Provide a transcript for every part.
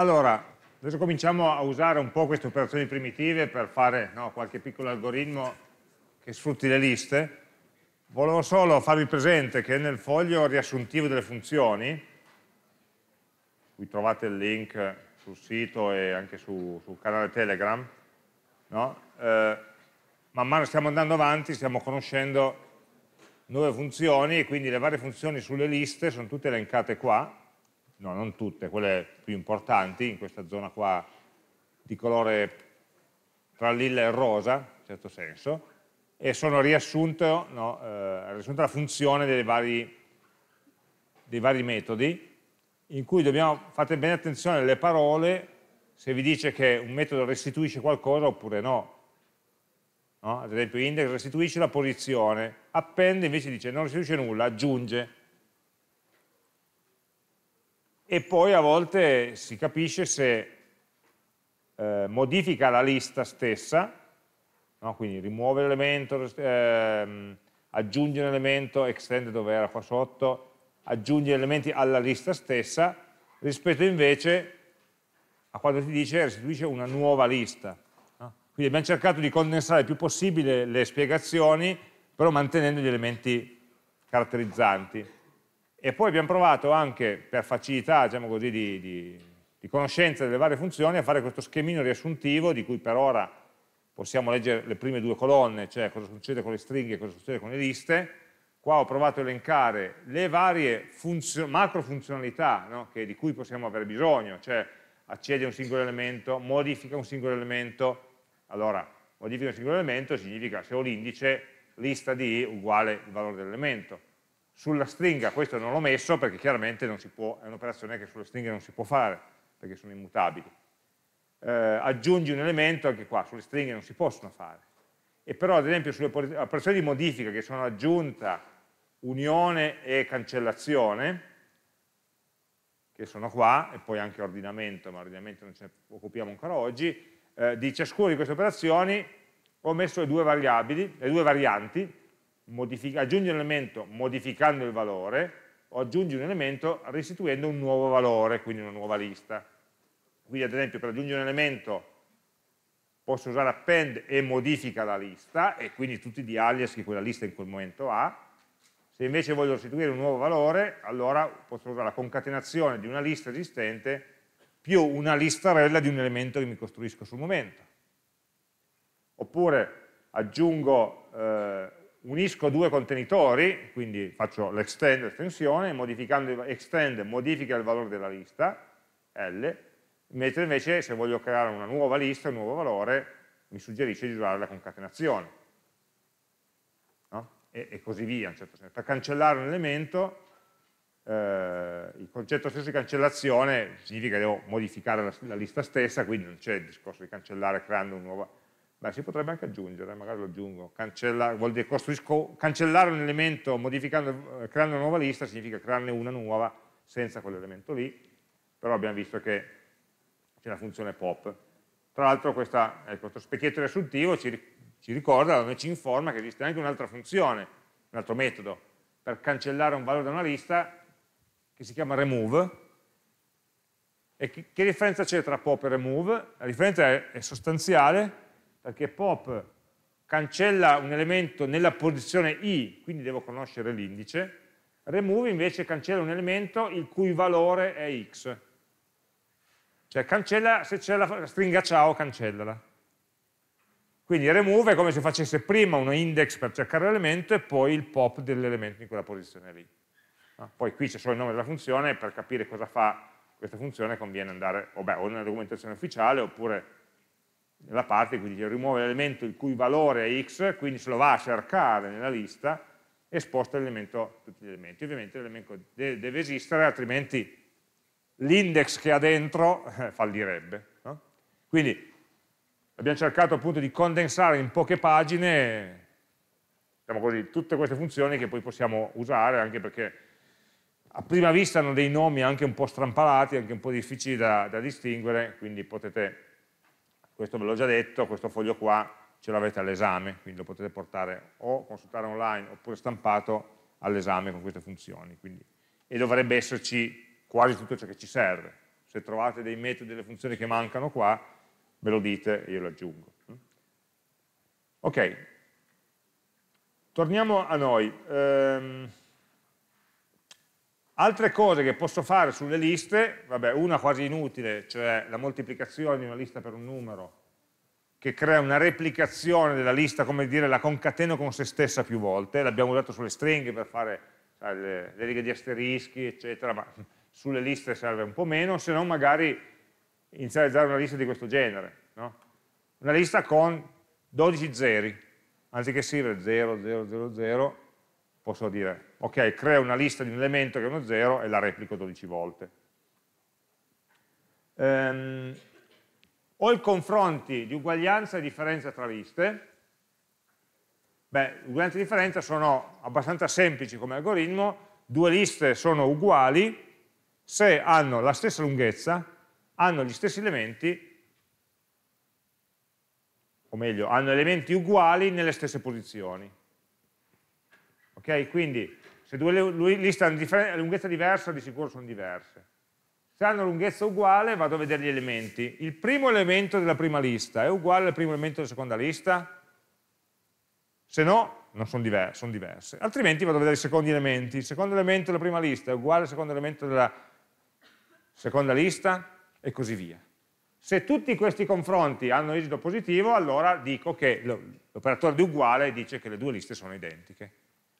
Allora, adesso cominciamo a usare un po' queste operazioni primitive per fare no, qualche piccolo algoritmo che sfrutti le liste. Volevo solo farvi presente che nel foglio riassuntivo delle funzioni, qui trovate il link sul sito e anche su, sul canale Telegram, no? eh, man mano stiamo andando avanti, stiamo conoscendo nuove funzioni e quindi le varie funzioni sulle liste sono tutte elencate qua no non tutte, quelle più importanti in questa zona qua di colore tra lilla e rosa, in certo senso, e sono riassunto, no, eh, riassunto la funzione dei vari, dei vari metodi, in cui dobbiamo, fate bene attenzione alle parole, se vi dice che un metodo restituisce qualcosa oppure no. no? Ad esempio index restituisce la posizione, append invece dice non restituisce nulla, aggiunge e poi a volte si capisce se eh, modifica la lista stessa, no? quindi rimuove l'elemento, ehm, aggiunge un elemento, extend dove era qua sotto, aggiunge elementi alla lista stessa, rispetto invece a quando ti dice restituisce una nuova lista. No? Quindi abbiamo cercato di condensare il più possibile le spiegazioni, però mantenendo gli elementi caratterizzanti e poi abbiamo provato anche per facilità diciamo così, di, di, di, conoscenza delle varie funzioni a fare questo schemino riassuntivo di cui per ora possiamo leggere le prime due colonne, cioè cosa succede con le stringhe e cosa succede con le liste. Qua ho provato a elencare le varie funzio macro funzionalità no? di cui possiamo avere bisogno, cioè accede a un singolo elemento, modifica un singolo elemento. Allora, modifica un singolo elemento significa se ho l'indice lista di uguale il valore dell'elemento sulla stringa questo non l'ho messo perché chiaramente può, è un'operazione che sulla stringa non si può fare, perché sono immutabili. Eh, aggiungi un elemento, anche qua, sulle stringhe non si possono fare. E però ad esempio sulle operazioni di modifica che sono aggiunta, unione e cancellazione, che sono qua, e poi anche ordinamento, ma ordinamento non ce ne occupiamo ancora oggi, eh, di ciascuna di queste operazioni ho messo le due variabili, le due varianti, aggiungi un elemento modificando il valore o aggiungi un elemento restituendo un nuovo valore, quindi una nuova lista. Quindi ad esempio per aggiungere un elemento posso usare append e modifica la lista e quindi tutti gli alias che quella lista in quel momento ha. Se invece voglio restituire un nuovo valore, allora posso usare la concatenazione di una lista esistente più una listarella di un elemento che mi costruisco sul momento. Oppure aggiungo eh, unisco due contenitori, quindi faccio l'extend, l'estensione, modificando extend modifica il valore della lista, L, mentre invece se voglio creare una nuova lista, un nuovo valore, mi suggerisce di usare la concatenazione. No? E, e, così via, in certo senso. Per cancellare un elemento, eh, il concetto stesso di cancellazione significa che devo modificare la, la lista stessa, quindi non c'è il discorso di cancellare creando un nuovo Beh, si potrebbe anche aggiungere, magari lo aggiungo. Cancella, vuol dire cancellare un elemento eh, creando una nuova lista significa crearne una nuova senza quell'elemento lì, però abbiamo visto che c'è la funzione pop. Tra l'altro ecco, questo specchietto riassuntivo ci, ci ricorda, ci informa che esiste anche un'altra funzione, un altro metodo, per cancellare un valore da una lista che si chiama remove, e che, che differenza c'è tra pop e remove? La differenza è, è sostanziale perché pop cancella un elemento nella posizione i, quindi devo conoscere l'indice, remove invece cancella un elemento il cui valore è x. Cioè cancella, se c'è la stringa ciao cancellala. Quindi remove è come se facesse prima uno index per cercare l'elemento e poi il pop dell'elemento in quella posizione lì. Poi qui c'è solo il nome della funzione, per capire cosa fa questa funzione conviene andare o, beh, o nella documentazione ufficiale oppure nella parte in cui dice rimuove l'elemento il cui valore è x, quindi se lo va a cercare nella lista e sposta tutti gli elementi. Ovviamente l'elemento deve esistere, altrimenti l'index che ha dentro eh, fallirebbe. No? Quindi abbiamo cercato appunto di condensare in poche pagine diciamo così, tutte queste funzioni che poi possiamo usare anche perché a prima vista hanno dei nomi anche un po' strampalati, anche un po' difficili da, da distinguere, quindi potete questo ve l'ho già detto, questo foglio qua ce l'avete all'esame, quindi lo potete portare o consultare online oppure stampato all'esame con queste funzioni. Quindi, e dovrebbe esserci quasi tutto ciò che ci serve. Se trovate dei metodi, delle funzioni che mancano qua, ve lo dite e io lo aggiungo. Ok, torniamo a noi. Ehm, Altre cose che posso fare sulle liste, vabbè, una quasi inutile, cioè la moltiplicazione di una lista per un numero, che crea una replicazione della lista, come dire, la concateno con se stessa più volte, l'abbiamo usato sulle stringhe per fare sai, le, le righe di asterischi, eccetera, ma sulle liste serve un po' meno, se non magari inizializzare una lista di questo genere, no? una lista con 12 zeri, anziché scrivere 0, 0, 0, 0, posso dire, ok, creo una lista di un elemento che è uno 0 e la replico 12 volte. Um, ehm, o il confronti di uguaglianza e differenza tra liste, beh, uguaglianza e differenza sono abbastanza semplici come algoritmo, due liste sono uguali se hanno la stessa lunghezza, hanno gli stessi elementi o meglio, hanno elementi uguali nelle stesse posizioni. Okay? Quindi se due liste hanno lunghezza diversa di sicuro sono diverse. Se hanno lunghezza uguale vado a vedere gli elementi. Il primo elemento della prima lista è uguale al primo elemento della seconda lista? Se no, non sono, diverse, sono diverse. Altrimenti vado a vedere i secondi elementi. Il secondo elemento della prima lista è uguale al secondo elemento della seconda lista e così via. Se tutti questi confronti hanno esito positivo, allora dico che l'operatore di uguale dice che le due liste sono identiche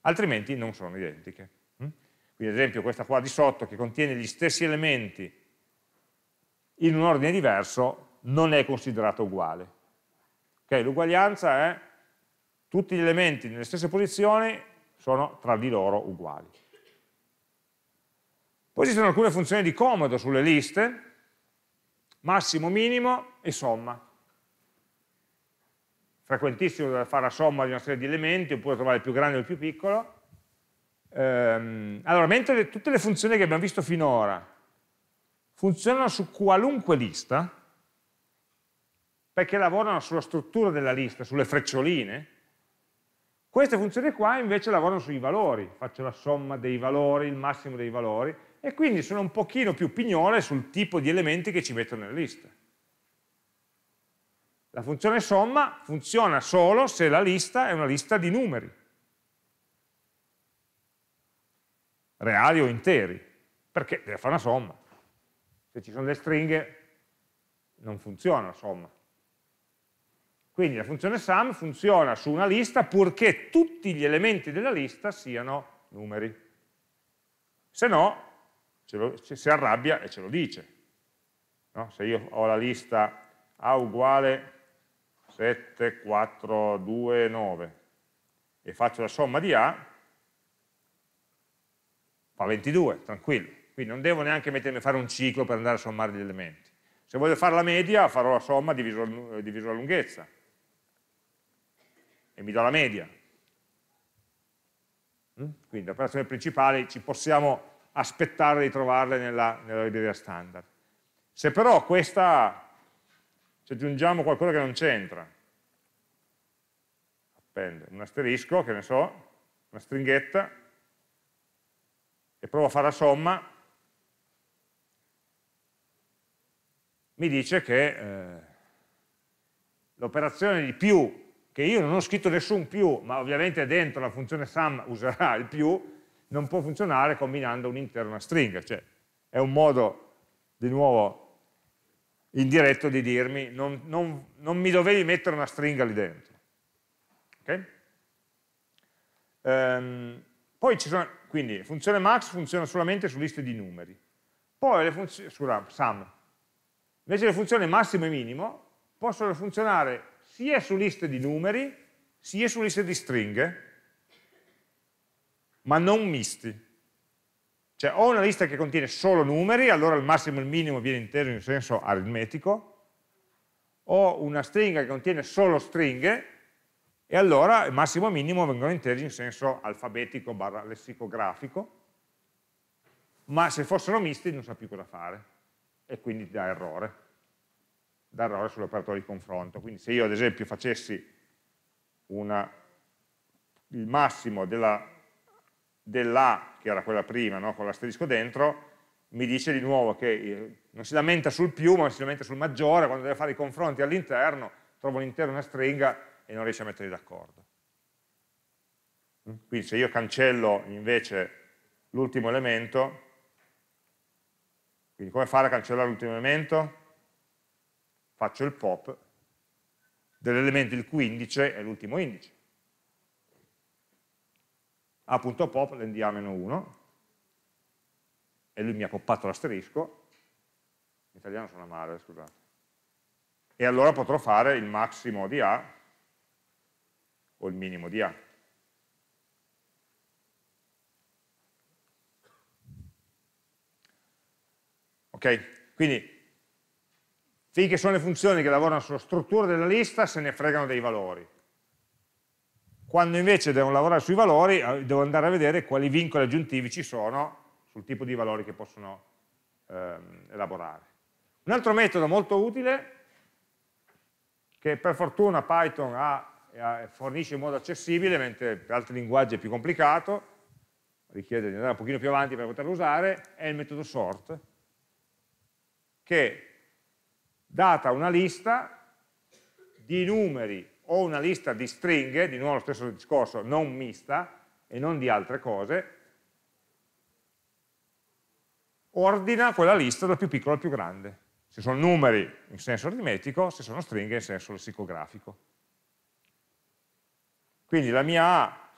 altrimenti non sono identiche. Mm? Quindi ad esempio questa qua di sotto che contiene gli stessi elementi in un ordine diverso non è considerata uguale. Okay? L'uguaglianza è tutti gli elementi nelle stesse posizioni sono tra di loro uguali. Poi ci sono alcune funzioni di comodo sulle liste, massimo, minimo e somma frequentissimo da fare la somma di una serie di elementi oppure trovare il più grande o il più piccolo. Ehm, allora, mentre le, tutte le funzioni che abbiamo visto finora funzionano su qualunque lista, perché lavorano sulla struttura della lista, sulle freccioline, queste funzioni qua invece lavorano sui valori, faccio la somma dei valori, il massimo dei valori, e quindi sono un pochino più pignole sul tipo di elementi che ci metto nella lista. La funzione somma funziona solo se la lista è una lista di numeri, reali o interi, perché deve fare una somma. Se ci sono delle stringhe non funziona la somma. Quindi la funzione sum funziona su una lista purché tutti gli elementi della lista siano numeri. Se no, lo, si arrabbia e ce lo dice. No? Se io ho la lista A uguale 7, 4, 2, 9 e faccio la somma di A, fa 22, tranquillo. Quindi non devo neanche mettermi a fare un ciclo per andare a sommare gli elementi. Se voglio fare la media farò la somma diviso, diviso la lunghezza e mi do la media. Mm? Quindi le operazioni principali ci possiamo aspettare di trovarle nella, nella libreria standard. Se però questa ci aggiungiamo qualcosa che non c'entra. Append, un asterisco, che ne so, una stringhetta, e provo a fare la somma, mi dice che eh, l'operazione di più, che io non ho scritto nessun più, ma ovviamente dentro la funzione sum userà il più, non può funzionare combinando un intero e una stringa, cioè è un modo di nuovo indiretto di dirmi non, non, non mi dovevi mettere una stringa lì dentro. Okay? Ehm, poi ci sono, quindi funzione max funziona solamente su liste di numeri. Poi le funzioni, scusa, sum. Invece le funzioni massimo e minimo possono funzionare sia su liste di numeri sia su liste di stringhe, ma non misti. Cioè ho una lista che contiene solo numeri, allora il massimo e il minimo viene inteso in senso aritmetico, ho una stringa che contiene solo stringhe, e allora il massimo e il minimo vengono intesi in senso alfabetico barra lessicografico, ma se fossero misti non sa più cosa fare, e quindi dà errore, dà errore sull'operatore di confronto. Quindi se io ad esempio facessi una, il massimo della dell'A, che era quella prima, no? con l'asterisco dentro, mi dice di nuovo che eh, non si lamenta sul più, ma si lamenta sul maggiore, quando deve fare i confronti all'interno, trova all'interno una stringa e non riesce a metterli d'accordo. Mm? Quindi se io cancello invece l'ultimo elemento, quindi come fare a cancellare l'ultimo elemento? Faccio il pop dell'elemento il cui indice è l'ultimo indice a.pop lnda-1 e lui mi ha poppato l'asterisco, in italiano suona male, scusate, e allora potrò fare il massimo di A o il minimo di A. Ok? Quindi finché sono le funzioni che lavorano sulla struttura della lista se ne fregano dei valori quando invece devo lavorare sui valori eh, devo andare a vedere quali vincoli aggiuntivi ci sono sul tipo di valori che possono ehm, elaborare. Un altro metodo molto utile, che per fortuna Python ha, fornisce in modo accessibile, mentre per altri linguaggi è più complicato, richiede di andare un pochino più avanti per poterlo usare, è il metodo sort, che data una lista di numeri ho una lista di stringhe, di nuovo lo stesso discorso, non mista e non di altre cose, ordina quella lista dal più piccolo al più grande. Se sono numeri in senso aritmetico, se sono stringhe in senso lessicografico. Quindi la mia A,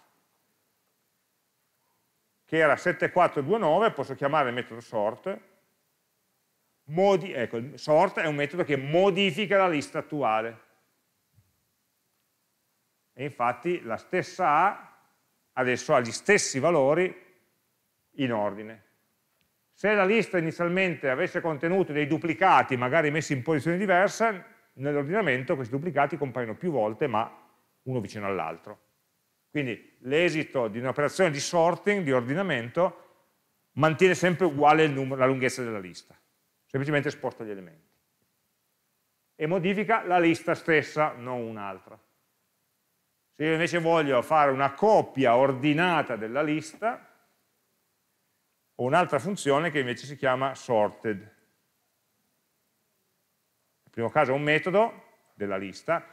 che era 7429, posso chiamare il metodo sort. Modi ecco, sort è un metodo che modifica la lista attuale e infatti la stessa A adesso ha gli stessi valori in ordine. Se la lista inizialmente avesse contenuto dei duplicati, magari messi in posizione diversa, nell'ordinamento questi duplicati compaiono più volte, ma uno vicino all'altro. Quindi l'esito di un'operazione di sorting, di ordinamento, mantiene sempre uguale numero, la lunghezza della lista, semplicemente sposta gli elementi. E modifica la lista stessa, non un'altra. Se io invece voglio fare una coppia ordinata della lista, ho un'altra funzione che invece si chiama sorted. Nel primo caso è un metodo della lista.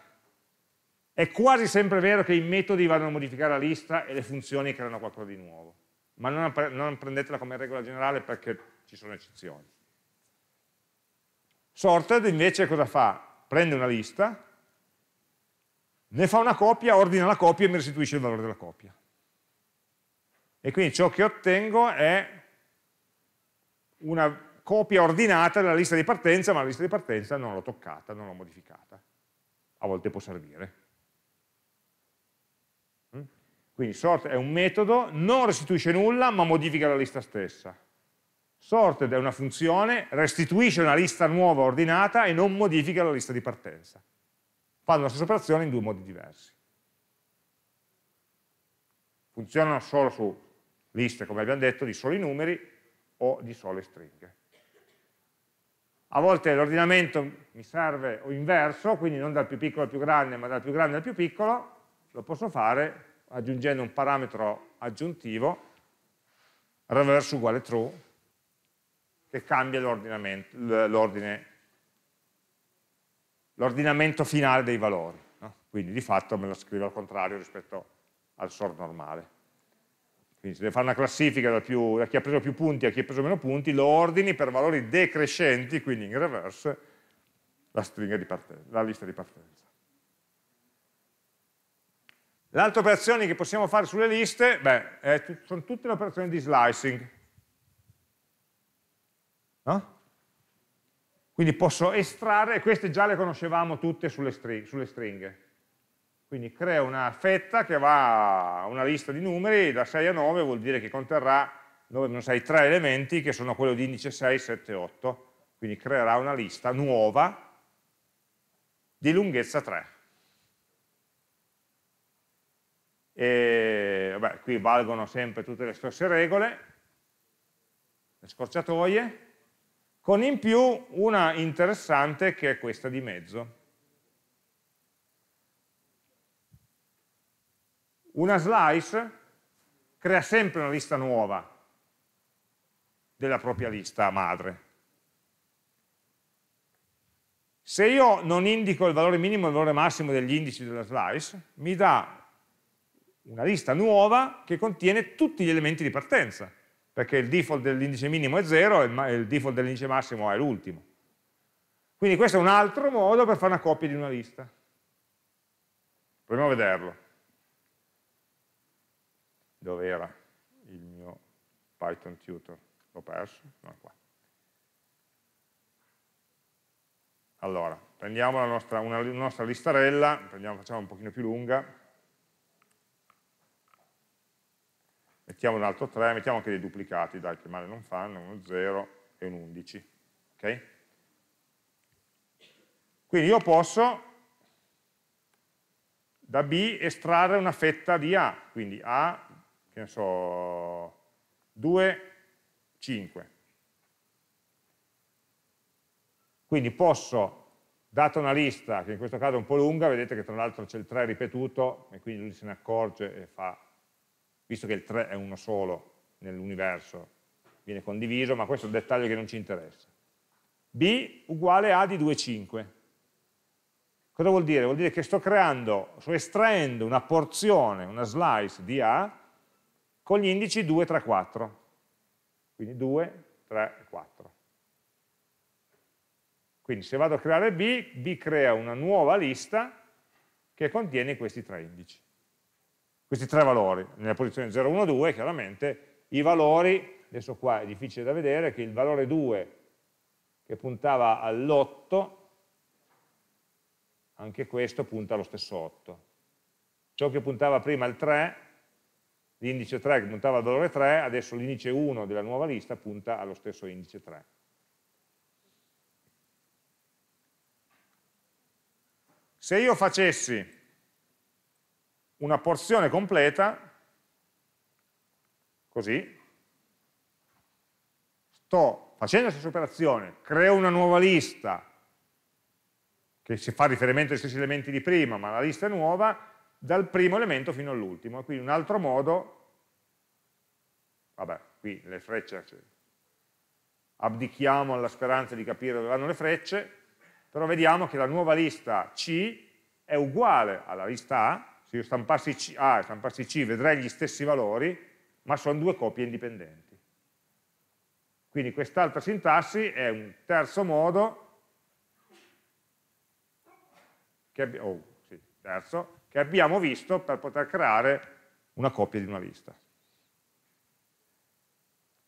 È quasi sempre vero che i metodi vanno a modificare la lista e le funzioni creano qualcosa di nuovo, ma non prendetela come regola generale perché ci sono eccezioni. Sorted invece cosa fa? Prende una lista, ne fa una copia, ordina la copia e mi restituisce il valore della copia. E quindi ciò che ottengo è una copia ordinata della lista di partenza, ma la lista di partenza non l'ho toccata, non l'ho modificata. A volte può servire. Mm? Quindi sort è un metodo, non restituisce nulla, ma modifica la lista stessa. Sorted è una funzione, restituisce una lista nuova ordinata e non modifica la lista di partenza fanno la stessa operazione in due modi diversi. Funzionano solo su liste, come abbiamo detto, di soli numeri o di sole stringhe. A volte l'ordinamento mi serve o inverso, quindi non dal più piccolo al più grande, ma dal più grande al più piccolo, lo posso fare aggiungendo un parametro aggiuntivo, reverse uguale true, che cambia l'ordine l'ordinamento finale dei valori, no? quindi di fatto me lo scrivo al contrario rispetto al sort normale. Quindi se devo fare una classifica da, più, da chi ha preso più punti a chi ha preso meno punti, lo ordini per valori decrescenti, quindi in reverse, la, la lista di partenza. Le altre operazioni che possiamo fare sulle liste beh, sono tutte le operazioni di slicing. No? Quindi posso estrarre, queste già le conoscevamo tutte sulle, string, sulle stringhe. Quindi creo una fetta che va a una lista di numeri, da 6 a 9 vuol dire che conterrà 9-6, 3 elementi che sono quello di indice 6, 7, 8. Quindi creerà una lista nuova di lunghezza 3. E, vabbè, qui valgono sempre tutte le stesse regole, le scorciatoie, con in più una interessante che è questa di mezzo. Una slice crea sempre una lista nuova della propria lista madre. Se io non indico il valore minimo e il valore massimo degli indici della slice, mi dà una lista nuova che contiene tutti gli elementi di partenza perché il default dell'indice minimo è 0 e il default dell'indice massimo è l'ultimo. Quindi questo è un altro modo per fare una coppia di una lista. Proviamo a vederlo. Dove era il mio Python tutor? L'ho perso? No, qua. Allora, prendiamo nostra, una nostra listarella, prendiamo, facciamo un pochino più lunga, mettiamo un altro 3, mettiamo anche dei duplicati, dai, che male non fanno, uno 0 e un 11. Ok? Quindi io posso da B estrarre una fetta di A, quindi A, che ne so, 2, 5. Quindi posso, data una lista, che in questo caso è un po' lunga, vedete che tra l'altro c'è il 3 ripetuto, e quindi lui se ne accorge e fa visto che il 3 è uno solo nell'universo, viene condiviso, ma questo è un dettaglio che non ci interessa. B uguale A di 2,5. Cosa vuol dire? Vuol dire che sto creando, sto estraendo una porzione, una slice di A con gli indici 2, 3, 4. Quindi 2, 3 4. Quindi se vado a creare B, B crea una nuova lista che contiene questi tre indici questi tre valori, nella posizione 0, 1, 2 chiaramente, i valori, adesso qua è difficile da vedere, che il valore 2 che puntava all'8, anche questo punta allo stesso 8. Ciò che puntava prima al 3, l'indice 3 che puntava al valore 3, adesso l'indice 1 della nuova lista punta allo stesso indice 3. Se io facessi una porzione completa, così, sto facendo la stessa operazione, creo una nuova lista che si fa riferimento agli stessi elementi di prima, ma la lista è nuova, dal primo elemento fino all'ultimo. Quindi un altro modo, vabbè, qui le frecce, cioè, abdichiamo alla speranza di capire dove vanno le frecce, però vediamo che la nuova lista C è uguale alla lista A, se io stampassi C, A e stampassi C vedrei gli stessi valori, ma sono due copie indipendenti. Quindi quest'altra sintassi è un terzo modo, che, oh, sì, terzo, che abbiamo visto per poter creare una copia di una lista.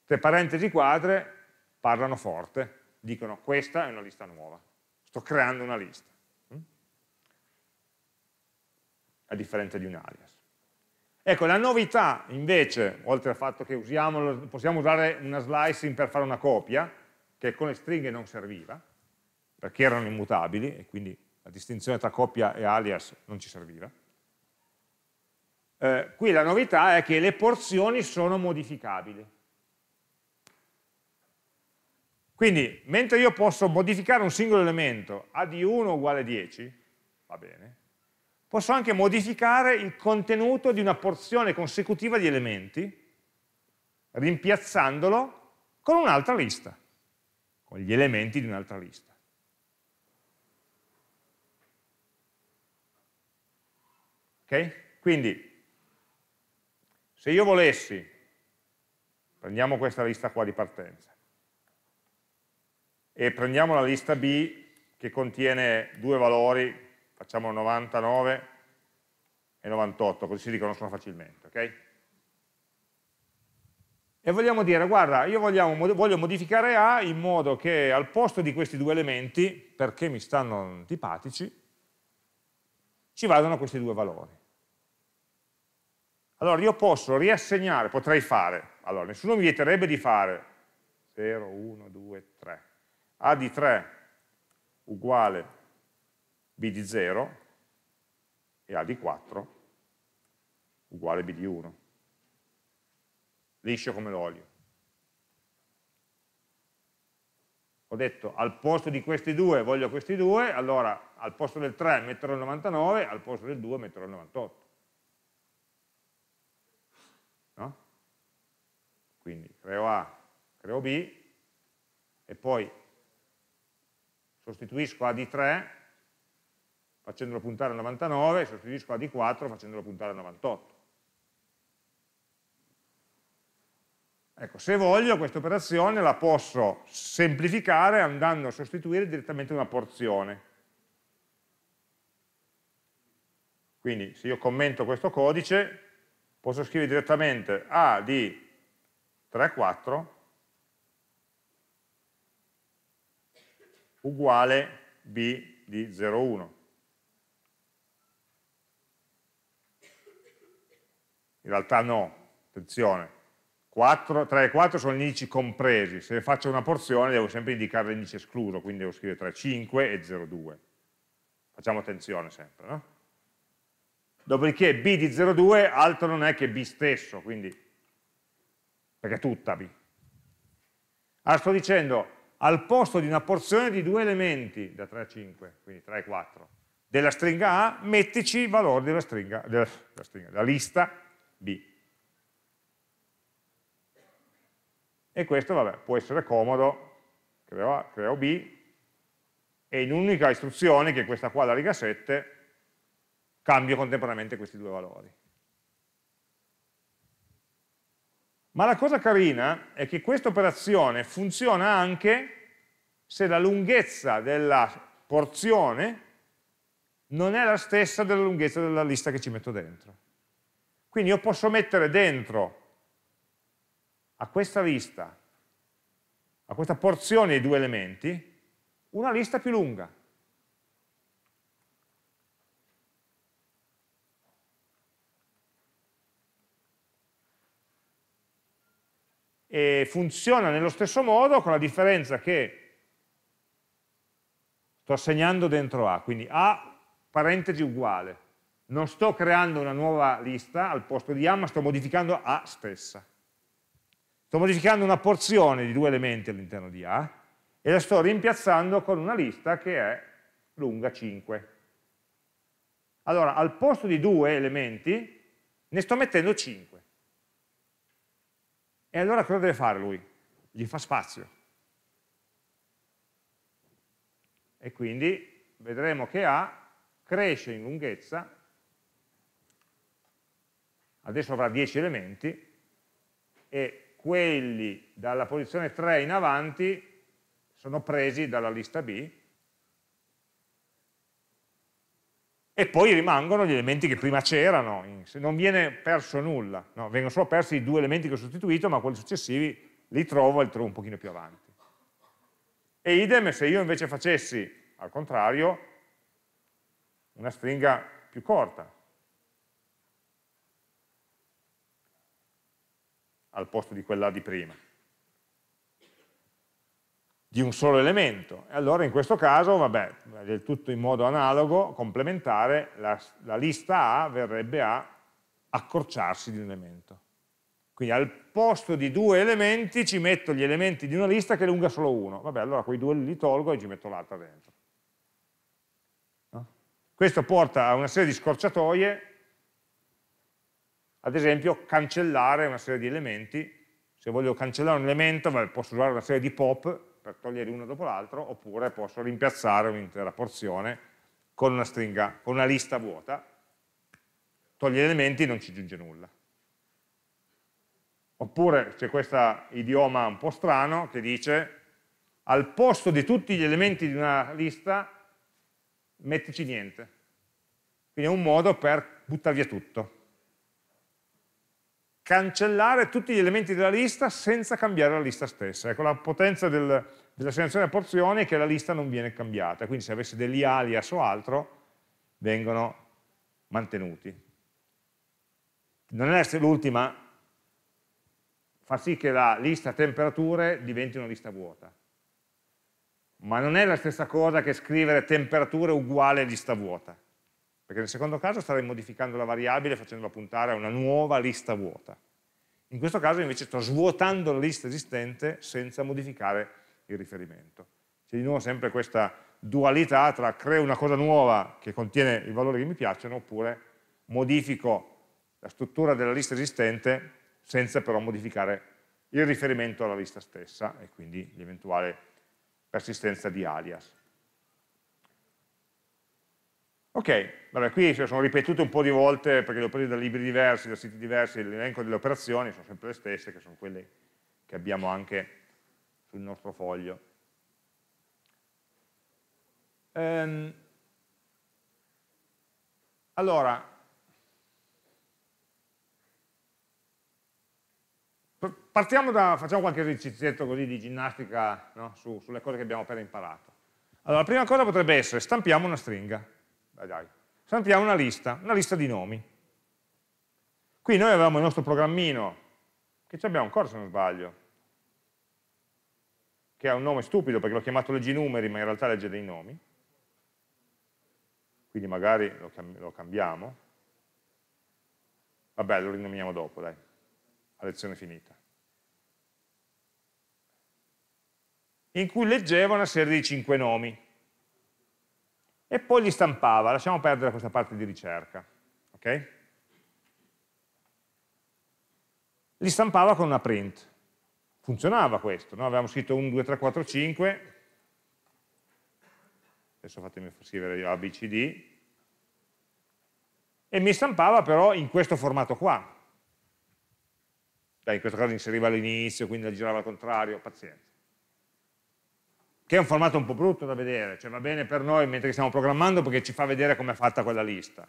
Tre parentesi quadre parlano forte, dicono questa è una lista nuova, sto creando una lista. a differenza di un alias. Ecco, la novità invece, oltre al fatto che usiamo, possiamo usare una slicing per fare una copia, che con le stringhe non serviva, perché erano immutabili e quindi la distinzione tra coppia e alias non ci serviva. Eh, qui la novità è che le porzioni sono modificabili. Quindi, mentre io posso modificare un singolo elemento a di 1 uguale 10, va bene, posso anche modificare il contenuto di una porzione consecutiva di elementi, rimpiazzandolo con un'altra lista, con gli elementi di un'altra lista. Ok? Quindi, se io volessi, prendiamo questa lista qua di partenza, e prendiamo la lista B che contiene due valori facciamo 99 e 98, così si riconoscono facilmente, ok? E vogliamo dire, guarda, io vogliamo, voglio modificare A in modo che al posto di questi due elementi, perché mi stanno antipatici, ci vadano questi due valori. Allora io posso riassegnare, potrei fare, allora nessuno mi vieterebbe di fare 0, 1, 2, 3, A di 3 uguale b di 0 e a di 4 uguale b di 1. Liscio come l'olio. Ho detto al posto di questi due voglio questi due, allora al posto del 3 metterò il 99, al posto del 2 metterò il 98. No? Quindi creo A, creo B e poi sostituisco A di 3 facendolo puntare a 99 sostituisco la di 4 facendolo puntare a 98. Ecco, se voglio questa operazione la posso semplificare andando a sostituire direttamente una porzione. Quindi se io commento questo codice posso scrivere direttamente A di 3, 4 uguale B di 0,1. in realtà no, attenzione, 4, 3 e 4 sono gli indici compresi, se faccio una porzione devo sempre indicare l'indice escluso, quindi devo scrivere 3, 5 e 0, 2. Facciamo attenzione sempre, no? Dopodiché B di 0, 2 altro non è che B stesso, quindi, perché è tutta B. Allora sto dicendo, al posto di una porzione di due elementi, da 3 a 5, quindi 3 e 4, della stringa A, mettici il valore della stringa, della, della, stringa, della lista B. E questo vabbè, può essere comodo, creo, A, creo B, e in un'unica istruzione, che è questa qua, la riga 7, cambio contemporaneamente questi due valori. Ma la cosa carina è che questa operazione funziona anche se la lunghezza della porzione non è la stessa della lunghezza della lista che ci metto dentro. Quindi io posso mettere dentro a questa lista, a questa porzione di due elementi, una lista più lunga. E funziona nello stesso modo con la differenza che sto assegnando dentro A, quindi A parentesi uguale non sto creando una nuova lista al posto di A, ma sto modificando A stessa. Sto modificando una porzione di due elementi all'interno di A e la sto rimpiazzando con una lista che è lunga 5. Allora, al posto di due elementi ne sto mettendo 5. E allora cosa deve fare lui? Gli fa spazio. E quindi vedremo che A cresce in lunghezza adesso avrà 10 elementi e quelli dalla posizione 3 in avanti sono presi dalla lista B e poi rimangono gli elementi che prima c'erano, non viene perso nulla, no, vengono solo persi i due elementi che ho sostituito, ma quelli successivi li trovo e li trovo un pochino più avanti. E idem se io invece facessi, al contrario, una stringa più corta, al posto di quella di prima di un solo elemento. E allora in questo caso, vabbè, del tutto in modo analogo, complementare, la, la, lista A verrebbe a accorciarsi di un elemento. Quindi al posto di due elementi ci metto gli elementi di una lista che è lunga solo uno. Vabbè, allora quei due li tolgo e ci metto l'altra dentro. No? Questo porta a una serie di scorciatoie ad esempio cancellare una serie di elementi, se voglio cancellare un elemento posso usare una serie di pop per togliere uno dopo l'altro, oppure posso rimpiazzare un'intera porzione con una stringa, con una lista vuota, toglie elementi e non ci giunge nulla. Oppure c'è questo idioma un po' strano che dice al posto di tutti gli elementi di una lista mettici niente. Quindi è un modo per buttare via tutto cancellare tutti gli elementi della lista senza cambiare la lista stessa. Ecco la potenza del, dell'assegnazione a porzioni è che la lista non viene cambiata, quindi se avessi degli alias o altro vengono mantenuti. Non è l'ultima, fa sì che la lista temperature diventi una lista vuota. Ma non è la stessa cosa che scrivere temperature uguale lista vuota perché nel secondo caso starei modificando la variabile facendola puntare a una nuova lista vuota. In questo caso invece sto svuotando la lista esistente senza modificare il riferimento. C'è di nuovo sempre questa dualità tra creo una cosa nuova che contiene i valori che mi piacciono oppure modifico la struttura della lista esistente senza però modificare il riferimento alla lista stessa e quindi l'eventuale persistenza di alias. Ok, vabbè, qui cioè, sono ripetute un po' di volte perché le ho prese da libri diversi, da siti diversi, l'elenco delle operazioni sono sempre le stesse, che sono quelle che abbiamo anche sul nostro foglio. Ehm, allora, partiamo da, facciamo qualche esercizio così di ginnastica no? Su, sulle cose che abbiamo appena imparato. Allora, la prima cosa potrebbe essere, stampiamo una stringa dai, dai. una lista, una lista di nomi. Qui noi avevamo il nostro programmino, che ci abbiamo ancora se non sbaglio, che ha un nome stupido perché l'ho chiamato leggi numeri, ma in realtà legge dei nomi, quindi magari lo, lo cambiamo. Vabbè, lo rinominiamo dopo, dai, A lezione finita. In cui leggeva una serie di cinque nomi e poi li stampava. Lasciamo perdere questa parte di ricerca. Okay? Li stampava con una print. Funzionava questo, no? avevamo scritto 1, 2, 3, 4, 5. Adesso fatemi scrivere A, B, E mi stampava però in questo formato qua. Dai, in questo caso inseriva all'inizio, quindi la girava al contrario, pazienza che è un formato un po' brutto da vedere, cioè va bene per noi mentre stiamo programmando perché ci fa vedere com'è fatta quella lista,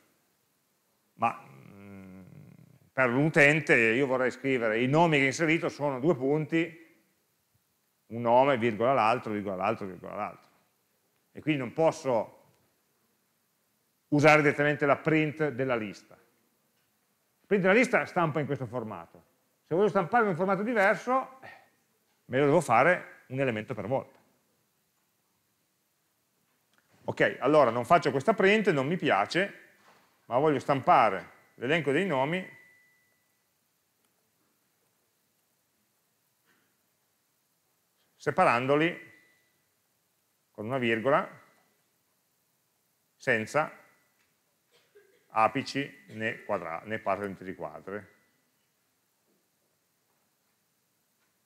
ma mm, per l'utente io vorrei scrivere i nomi che ho inserito sono due punti, un nome, virgola l'altro, virgola l'altro, virgola l'altro. E quindi non posso usare direttamente la print della lista. La print della lista stampa in questo formato. Se voglio stamparlo in un formato diverso, me lo devo fare un elemento per volta. Ok, allora non faccio questa print, non mi piace, ma voglio stampare l'elenco dei nomi separandoli con una virgola, senza apici né, quadra, né parte di quadri.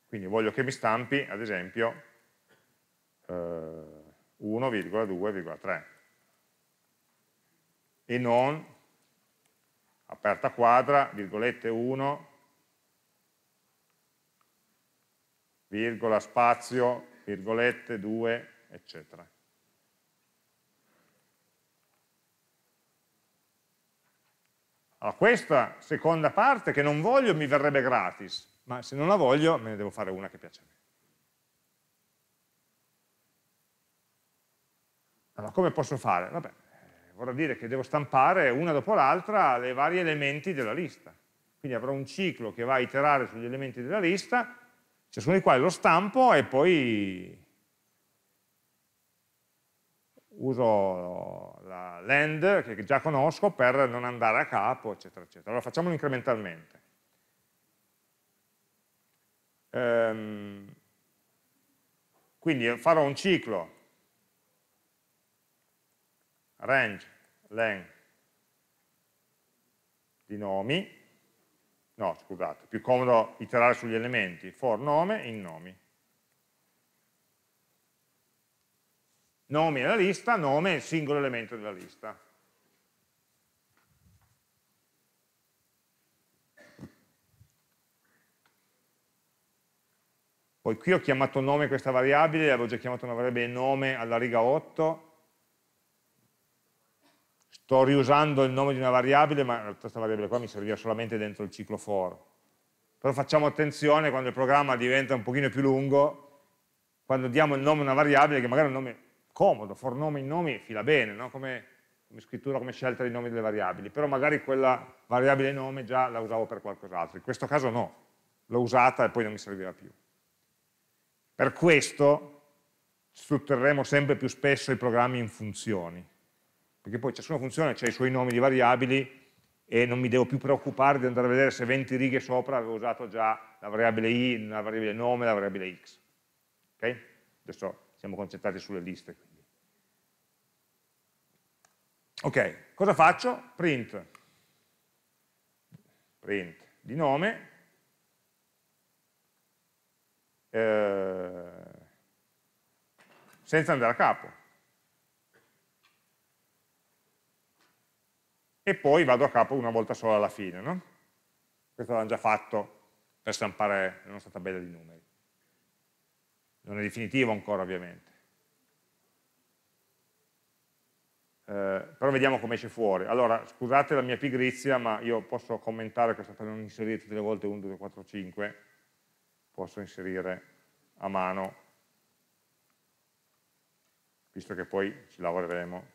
Quindi voglio che mi stampi, ad esempio, eh, 1,2,3 e non aperta quadra, virgolette 1, virgola spazio, virgolette 2, eccetera. Allora, questa seconda parte che non voglio mi verrebbe gratis, ma se non la voglio me ne devo fare una che piace a me. ma come posso fare? Vabbè, eh, vorrà dire che devo stampare una dopo l'altra le varie elementi della lista. Quindi avrò un ciclo che va a iterare sugli elementi della lista, ciascuno dei quali lo stampo e poi uso la land che già conosco per non andare a capo, eccetera, eccetera. Allora facciamolo incrementalmente. Ehm, quindi farò un ciclo range len di nomi, no scusate, più comodo iterare sugli elementi, for nome in nomi. Nomi è la lista, nome è il singolo elemento della lista. Poi qui ho chiamato nome questa variabile, avevo già chiamato una variabile nome alla riga 8, sto riusando il nome di una variabile, ma questa variabile qua mi serviva solamente dentro il ciclo for. Però facciamo attenzione quando il programma diventa un pochino più lungo, quando diamo il nome a una variabile, che magari è un nome comodo, for nome in nomi fila bene, no? come, come scrittura, come scelta dei nomi delle variabili, però magari quella variabile nome già la usavo per qualcos'altro, in questo caso no, l'ho usata e poi non mi serviva più. Per questo struttureremo sempre più spesso i programmi in funzioni, perché poi ciascuna funzione ha i suoi nomi di variabili e non mi devo più preoccupare di andare a vedere se 20 righe sopra avevo usato già la variabile i, la variabile nome, la variabile x. Ok? Adesso siamo concentrati sulle liste. Quindi. Ok, cosa faccio? Print. Print di nome. Eh, senza andare a capo. e poi vado a capo una volta sola alla fine. No? Questo l'hanno già fatto per stampare la nostra tabella di numeri. Non è definitivo ancora ovviamente. Eh, però vediamo come esce fuori. Allora, scusate la mia pigrizia, ma io posso commentare questo per non inserire tutte le volte 1, 2, 4, 5. Posso inserire a mano, visto che poi ci lavoreremo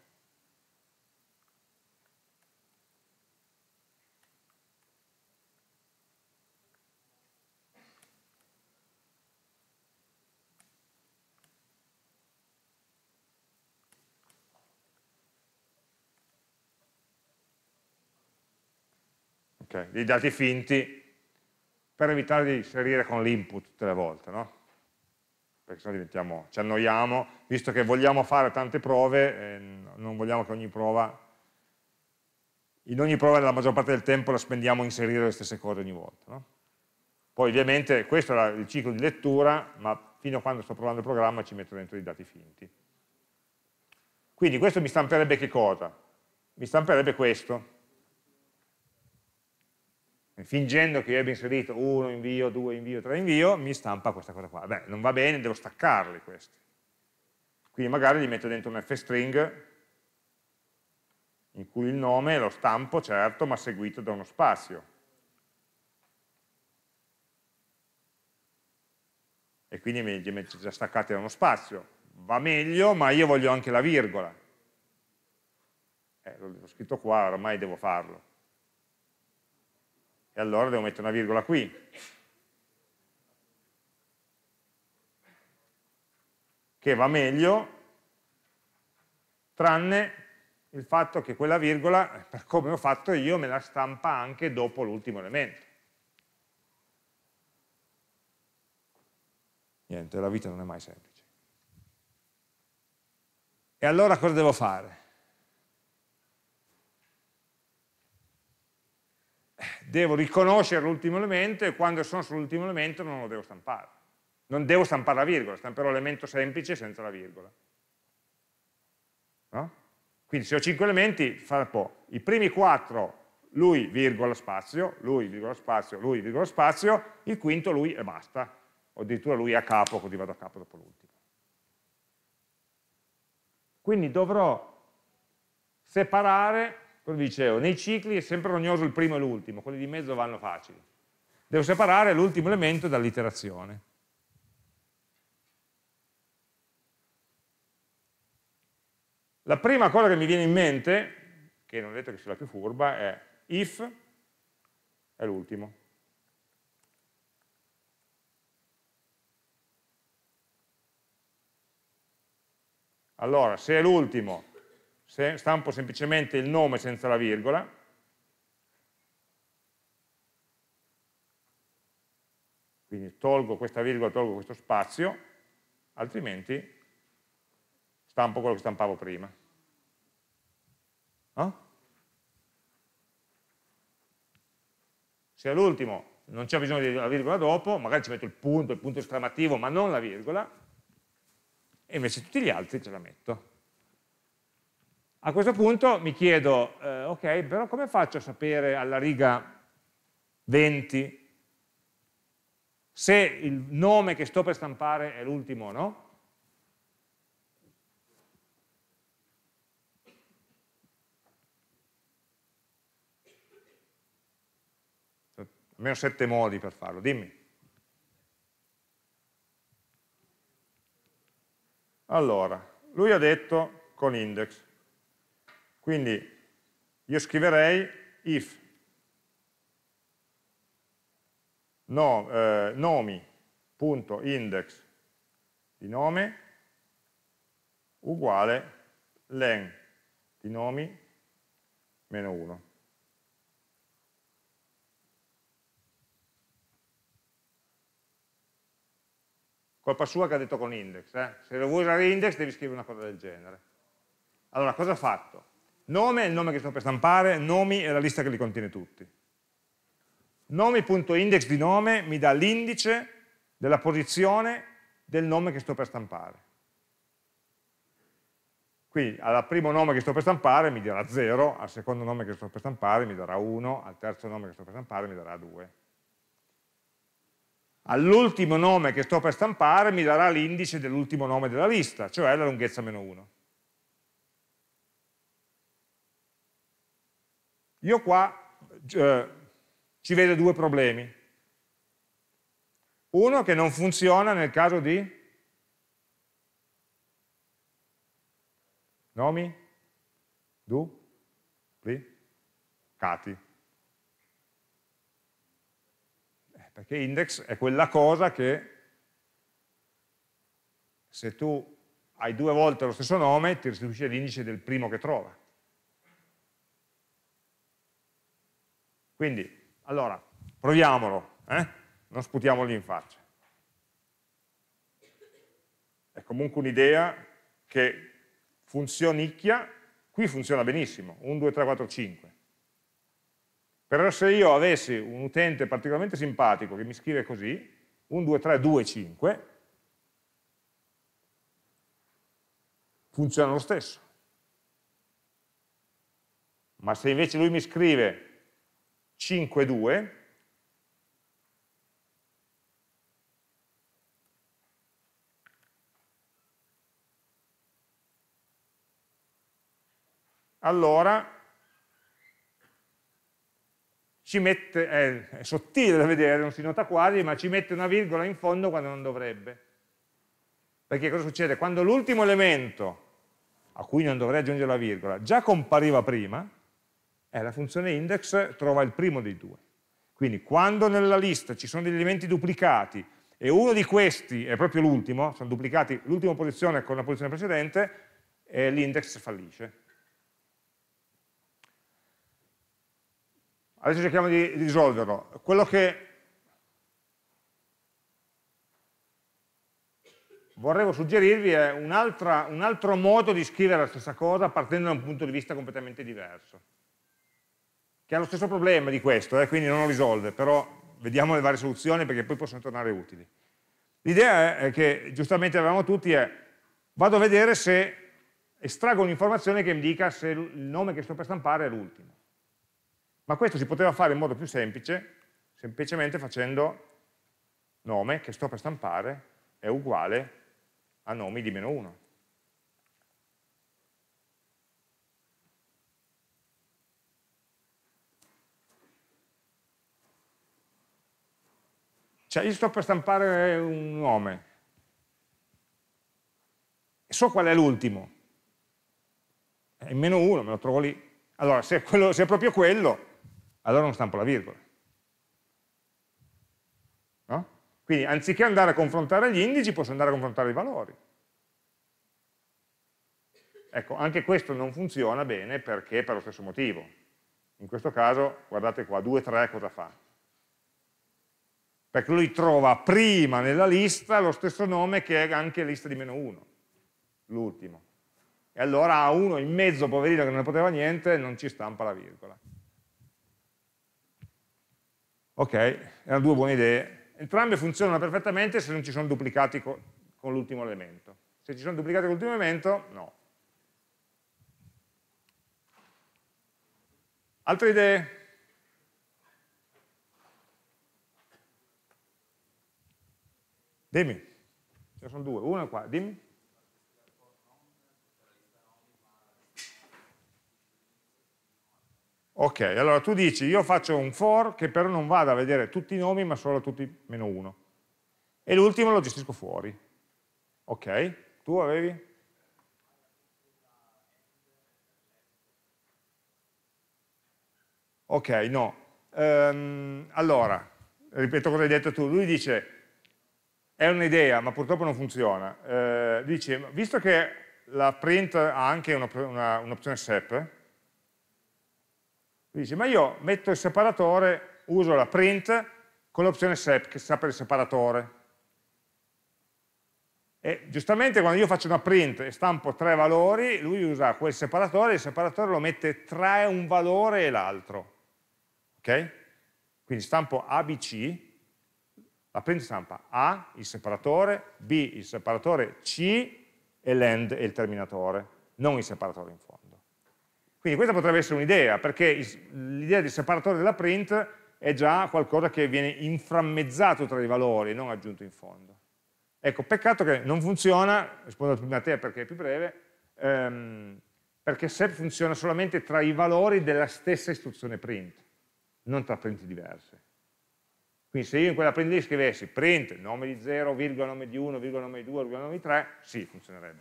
okay? dei dati finti, per evitare di inserire con l'input tutte le volte, no? perché sennò diventiamo, ci annoiamo, visto che vogliamo fare tante prove, eh, non vogliamo che ogni prova, in ogni prova la maggior parte del tempo la spendiamo a inserire le stesse cose ogni volta. No? Poi ovviamente questo era il ciclo di lettura, ma fino a quando sto provando il programma ci metto dentro i dati finti. Quindi questo mi stamperebbe che cosa? Mi stamperebbe questo, fingendo che io abbia inserito uno invio, due invio, tre invio, mi stampa questa cosa qua. Beh, non va bene, devo staccarli questi. Quindi magari gli metto dentro un fstring in cui il nome lo stampo, certo, ma seguito da uno spazio. E quindi me li metto già staccati da uno spazio. Va meglio, ma io voglio anche la virgola. Eh, l'ho scritto qua, ormai devo farlo e allora devo mettere una virgola qui. Che va meglio, tranne il fatto che quella virgola, per come ho fatto io, me la stampa anche dopo l'ultimo elemento. Niente, la vita non è mai semplice. E allora cosa devo fare? devo riconoscere l'ultimo elemento e quando sono sull'ultimo elemento non lo devo stampare. Non devo stampare la virgola, stamperò l'elemento semplice senza la virgola. No? Quindi se ho 5 elementi, fa un po'. I primi 4, lui virgola spazio, lui virgola spazio, lui virgola spazio, il quinto lui e basta. O addirittura lui a capo, così vado a capo dopo l'ultimo. Quindi dovrò separare come dicevo, nei cicli è sempre rognoso il primo e l'ultimo, quelli di mezzo vanno facili. Devo separare l'ultimo elemento dall'iterazione. La prima cosa che mi viene in mente, che non è detto che sia la più furba, è if è l'ultimo. Allora, se è l'ultimo se stampo semplicemente il nome senza la virgola, quindi tolgo questa virgola, tolgo questo spazio, altrimenti stampo quello che stampavo prima. No? Se all'ultimo non c'è bisogno della virgola dopo, magari ci metto il punto, il punto esclamativo, ma non la virgola, e invece tutti gli altri ce la metto. A questo punto mi chiedo, eh, ok, però come faccio a sapere alla riga 20 se il nome che sto per stampare è l'ultimo o no? almeno sette modi per farlo, dimmi. Allora, lui ha detto con index, quindi io scriverei if no, eh, nomi.index di nome uguale len di nomi meno 1. Colpa sua che ha detto con index, eh? se lo vuoi usare index devi scrivere una cosa del genere. Allora, cosa ha fatto? Nome è il nome che sto per stampare, nomi è la lista che li contiene tutti. Nomi.index di nome mi dà l'indice della posizione del nome che sto per stampare. Quindi al primo nome che sto per stampare mi darà 0, al secondo nome che sto per stampare mi darà 1, al terzo nome che sto per stampare mi darà 2. All'ultimo nome che sto per stampare mi darà l'indice dell'ultimo nome della lista, cioè la lunghezza meno 1. Io qua eh, ci vedo due problemi. Uno che non funziona nel caso di nomi, du, pli, cati. Eh, perché index è quella cosa che se tu hai due volte lo stesso nome ti restituisce l'indice del primo che trova. Quindi, allora, proviamolo, eh? non sputiamoli in faccia. È comunque un'idea che funzionicchia, qui funziona benissimo, 1, 2, 3, 4, 5. Però se io avessi un utente particolarmente simpatico che mi scrive così, 1, 2, 3, 2, 5, funziona lo stesso. Ma se invece lui mi scrive 5, 2, allora ci mette, eh, è sottile da vedere, non si nota quasi, ma ci mette una virgola in fondo quando non dovrebbe. Perché cosa succede? Quando l'ultimo elemento a cui non dovrei aggiungere la virgola già compariva prima, è eh, la funzione index trova il primo dei due. Quindi quando nella lista ci sono degli elementi duplicati e uno di questi è proprio l'ultimo, sono duplicati l'ultima posizione con la posizione precedente, eh, l'index fallisce. Adesso cerchiamo di risolverlo. Quello che vorrei suggerirvi è un, un altro modo di scrivere la stessa cosa partendo da un punto di vista completamente diverso che ha lo stesso problema di questo, eh, quindi non lo risolve, però vediamo le varie soluzioni perché poi possono tornare utili. L'idea è che giustamente avevamo tutti è vado a vedere se estraggo un'informazione che mi dica se il nome che sto per stampare è l'ultimo. Ma questo si poteva fare in modo più semplice, semplicemente facendo nome che sto per stampare è uguale a nomi di meno 1. Cioè io sto per stampare un nome, e so qual è l'ultimo, è meno uno, me lo trovo lì. Allora, se, quello, se è proprio quello, allora non stampo la virgola. No? Quindi anziché andare a confrontare gli indici, posso andare a confrontare i valori. Ecco, anche questo non funziona bene perché per lo stesso motivo. In questo caso, guardate qua, 2, 3 cosa fa? perché lui trova prima nella lista lo stesso nome che è anche lista di meno 1, l'ultimo. E allora a uno in mezzo, poverino, che non ne poteva niente, non ci stampa la virgola. Ok, erano due buone idee. Entrambe funzionano perfettamente se non ci sono duplicati co con l'ultimo elemento. Se ci sono duplicati con l'ultimo elemento, no. Altre idee? Dimmi, ce ne sono due, uno è qua, dimmi. Ok, allora tu dici, io faccio un for che però non vada a vedere tutti i nomi, ma solo tutti meno uno. E l'ultimo lo gestisco fuori. Ok, tu avevi? Ok, no. Um, allora, ripeto cosa hai detto tu. Lui dice, è un'idea, ma purtroppo non funziona. Eh, dice, visto che la print ha anche un'opzione SEP, dice, ma io metto il separatore, uso la print con l'opzione SEP, che sta per il separatore. E giustamente quando io faccio una print e stampo tre valori, lui usa quel separatore, il separatore lo mette tra un valore e l'altro. Okay? Quindi stampo ABC, la print stampa A, il separatore, B, il separatore C e l'end è il terminatore, non il separatore in fondo. Quindi questa potrebbe essere un'idea, perché l'idea di separatore della print è già qualcosa che viene inframmezzato tra i valori, non aggiunto in fondo. Ecco, peccato che non funziona, rispondo prima a te perché è più breve, ehm, perché SEP funziona solamente tra i valori della stessa istruzione print, non tra print diverse. Quindi se io in quella print list scrivessi print nome di 0, virgola nome di 1, virgola nome di 2, virgola nome di 3, sì, funzionerebbe.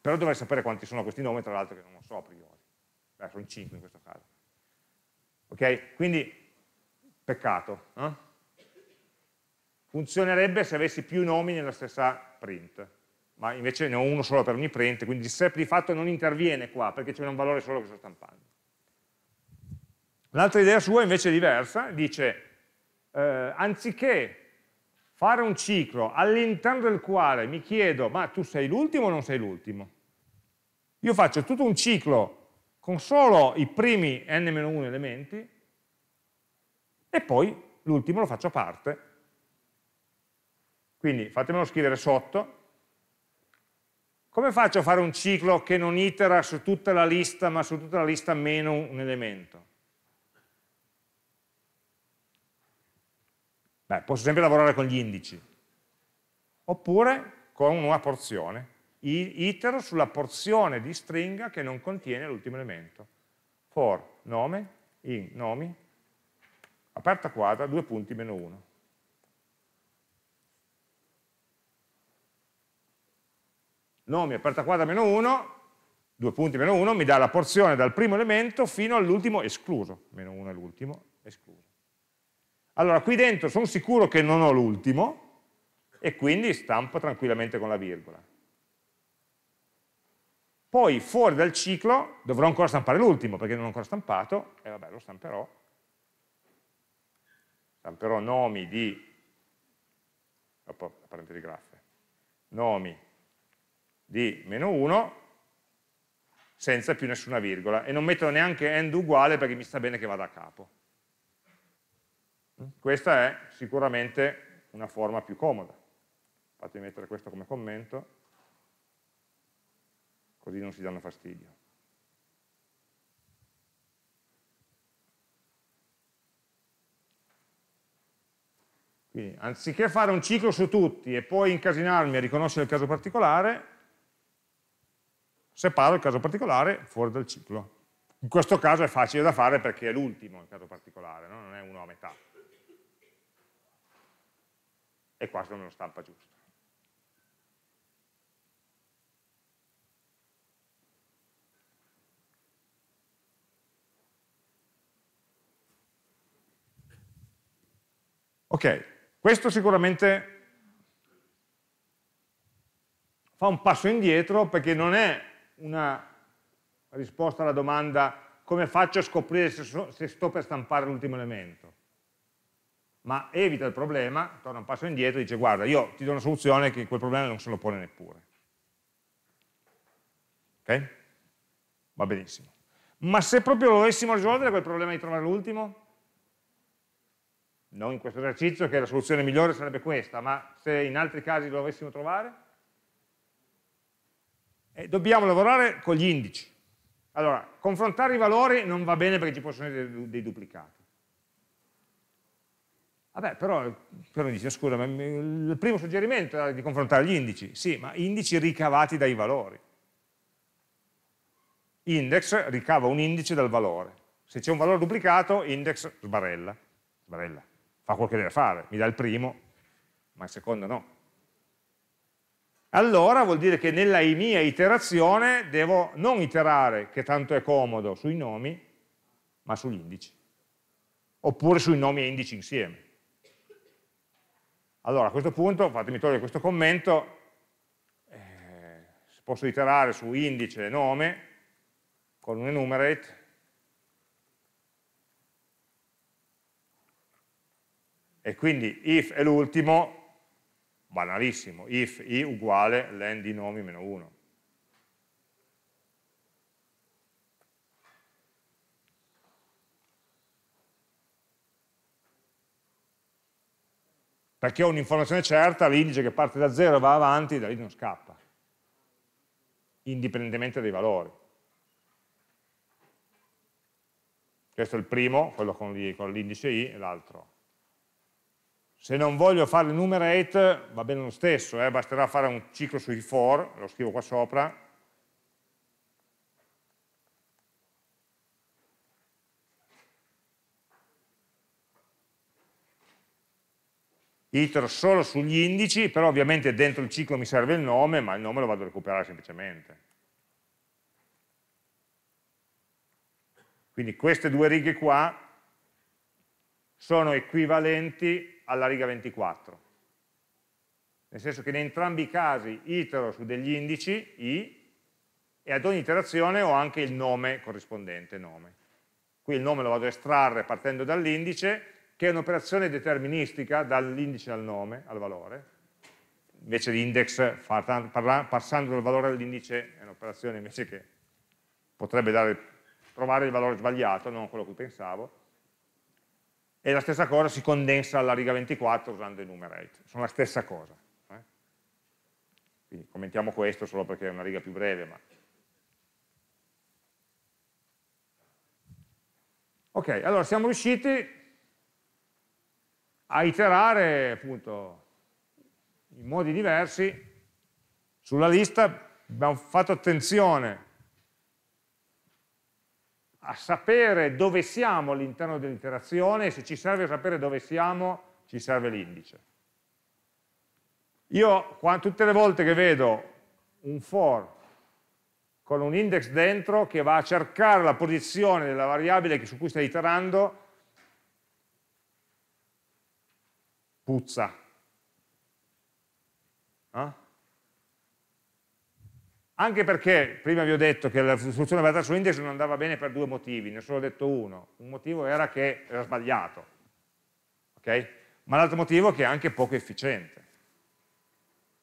Però dovrei sapere quanti sono questi nomi, tra l'altro che non lo so a priori. Beh, sono 5 in questo caso. Ok? Quindi, peccato. Eh? Funzionerebbe se avessi più nomi nella stessa print, ma invece ne ho uno solo per ogni print, quindi il SEP di fatto non interviene qua, perché c'è un valore solo che sto stampando. L'altra idea sua invece è diversa, dice eh, anziché fare un ciclo all'interno del quale mi chiedo ma tu sei l'ultimo o non sei l'ultimo? Io faccio tutto un ciclo con solo i primi n-1 elementi e poi l'ultimo lo faccio a parte. Quindi fatemelo scrivere sotto. Come faccio a fare un ciclo che non itera su tutta la lista ma su tutta la lista meno un elemento? Beh, posso sempre lavorare con gli indici, oppure con una porzione. Itero sulla porzione di stringa che non contiene l'ultimo elemento. For nome, in nomi, aperta quadra, due punti, meno uno. Nomi, aperta quadra, meno uno, due punti, meno uno, mi dà la porzione dal primo elemento fino all'ultimo escluso. Meno uno è l'ultimo, escluso. Allora qui dentro sono sicuro che non ho l'ultimo e quindi stampo tranquillamente con la virgola. Poi fuori dal ciclo dovrò ancora stampare l'ultimo perché non ho ancora stampato e vabbè lo stamperò. Stamperò nomi di dopo parentesi graffe, nomi di meno 1 senza più nessuna virgola e non metto neanche end uguale perché mi sta bene che vada a capo. Questa è sicuramente una forma più comoda. Fatemi mettere questo come commento, così non si danno fastidio. Quindi, anziché fare un ciclo su tutti e poi incasinarmi a riconoscere il caso particolare, separo il caso particolare fuori dal ciclo. In questo caso è facile da fare perché è l'ultimo il caso particolare, no? non è uno a metà e qua sono una stampa giusto. Ok, questo sicuramente fa un passo indietro perché non è una risposta alla domanda come faccio a scoprire se sto per stampare l'ultimo elemento ma evita il problema, torna un passo indietro e dice guarda io ti do una soluzione che quel problema non se lo pone neppure. Ok? Va benissimo. Ma se proprio lo dovessimo risolvere quel problema di trovare l'ultimo? Non in questo esercizio che la soluzione migliore sarebbe questa, ma se in altri casi lo dovessimo trovare? E eh, dobbiamo lavorare con gli indici. Allora, confrontare i valori non va bene perché ci possono essere dei duplicati Vabbè, però, però dice, scusa, ma il primo suggerimento era di confrontare gli indici. Sì, ma indici ricavati dai valori. Index ricava un indice dal valore. Se c'è un valore duplicato, index sbarella. Sbarella, fa quel che deve fare. Mi dà il primo, ma il secondo no. Allora vuol dire che nella mia iterazione devo non iterare, che tanto è comodo, sui nomi, ma sugli indici. Oppure sui nomi e indici insieme allora a questo punto fatemi togliere questo commento, eh, posso iterare su indice e nome con un enumerate e quindi if è l'ultimo, banalissimo, if i uguale len di nomi meno 1 perché ho un'informazione certa, l'indice che parte da 0 va avanti, da lì non scappa, indipendentemente dai valori. Questo è il primo, quello con l'indice i, e l'altro. Se non voglio fare il numerate, va bene lo stesso, eh? basterà fare un ciclo sui for, lo scrivo qua sopra, itero solo sugli indici, però ovviamente dentro il ciclo mi serve il nome, ma il nome lo vado a recuperare semplicemente. Quindi queste due righe qua sono equivalenti alla riga 24. Nel senso che in entrambi i casi itero su degli indici, i, e ad ogni iterazione ho anche il nome corrispondente, nome. Qui il nome lo vado a estrarre partendo dall'indice, che è un'operazione deterministica dall'indice al nome, al valore, invece l'index passando dal valore all'indice è un'operazione invece che potrebbe dare, trovare il valore sbagliato, non quello a cui pensavo, e la stessa cosa si condensa alla riga 24 usando i numerate, sono la stessa cosa. Eh? Quindi commentiamo questo solo perché è una riga più breve, ma... Ok, allora siamo riusciti a iterare appunto in modi diversi sulla lista abbiamo fatto attenzione a sapere dove siamo all'interno dell'iterazione e se ci serve sapere dove siamo ci serve l'indice. Io tutte le volte che vedo un for con un index dentro che va a cercare la posizione della variabile su cui stai iterando puzza. No? Eh? Anche perché, prima vi ho detto che la funzione basata su index non andava bene per due motivi, ne sono detto uno. Un motivo era che era sbagliato, okay? ma l'altro motivo è che è anche poco efficiente.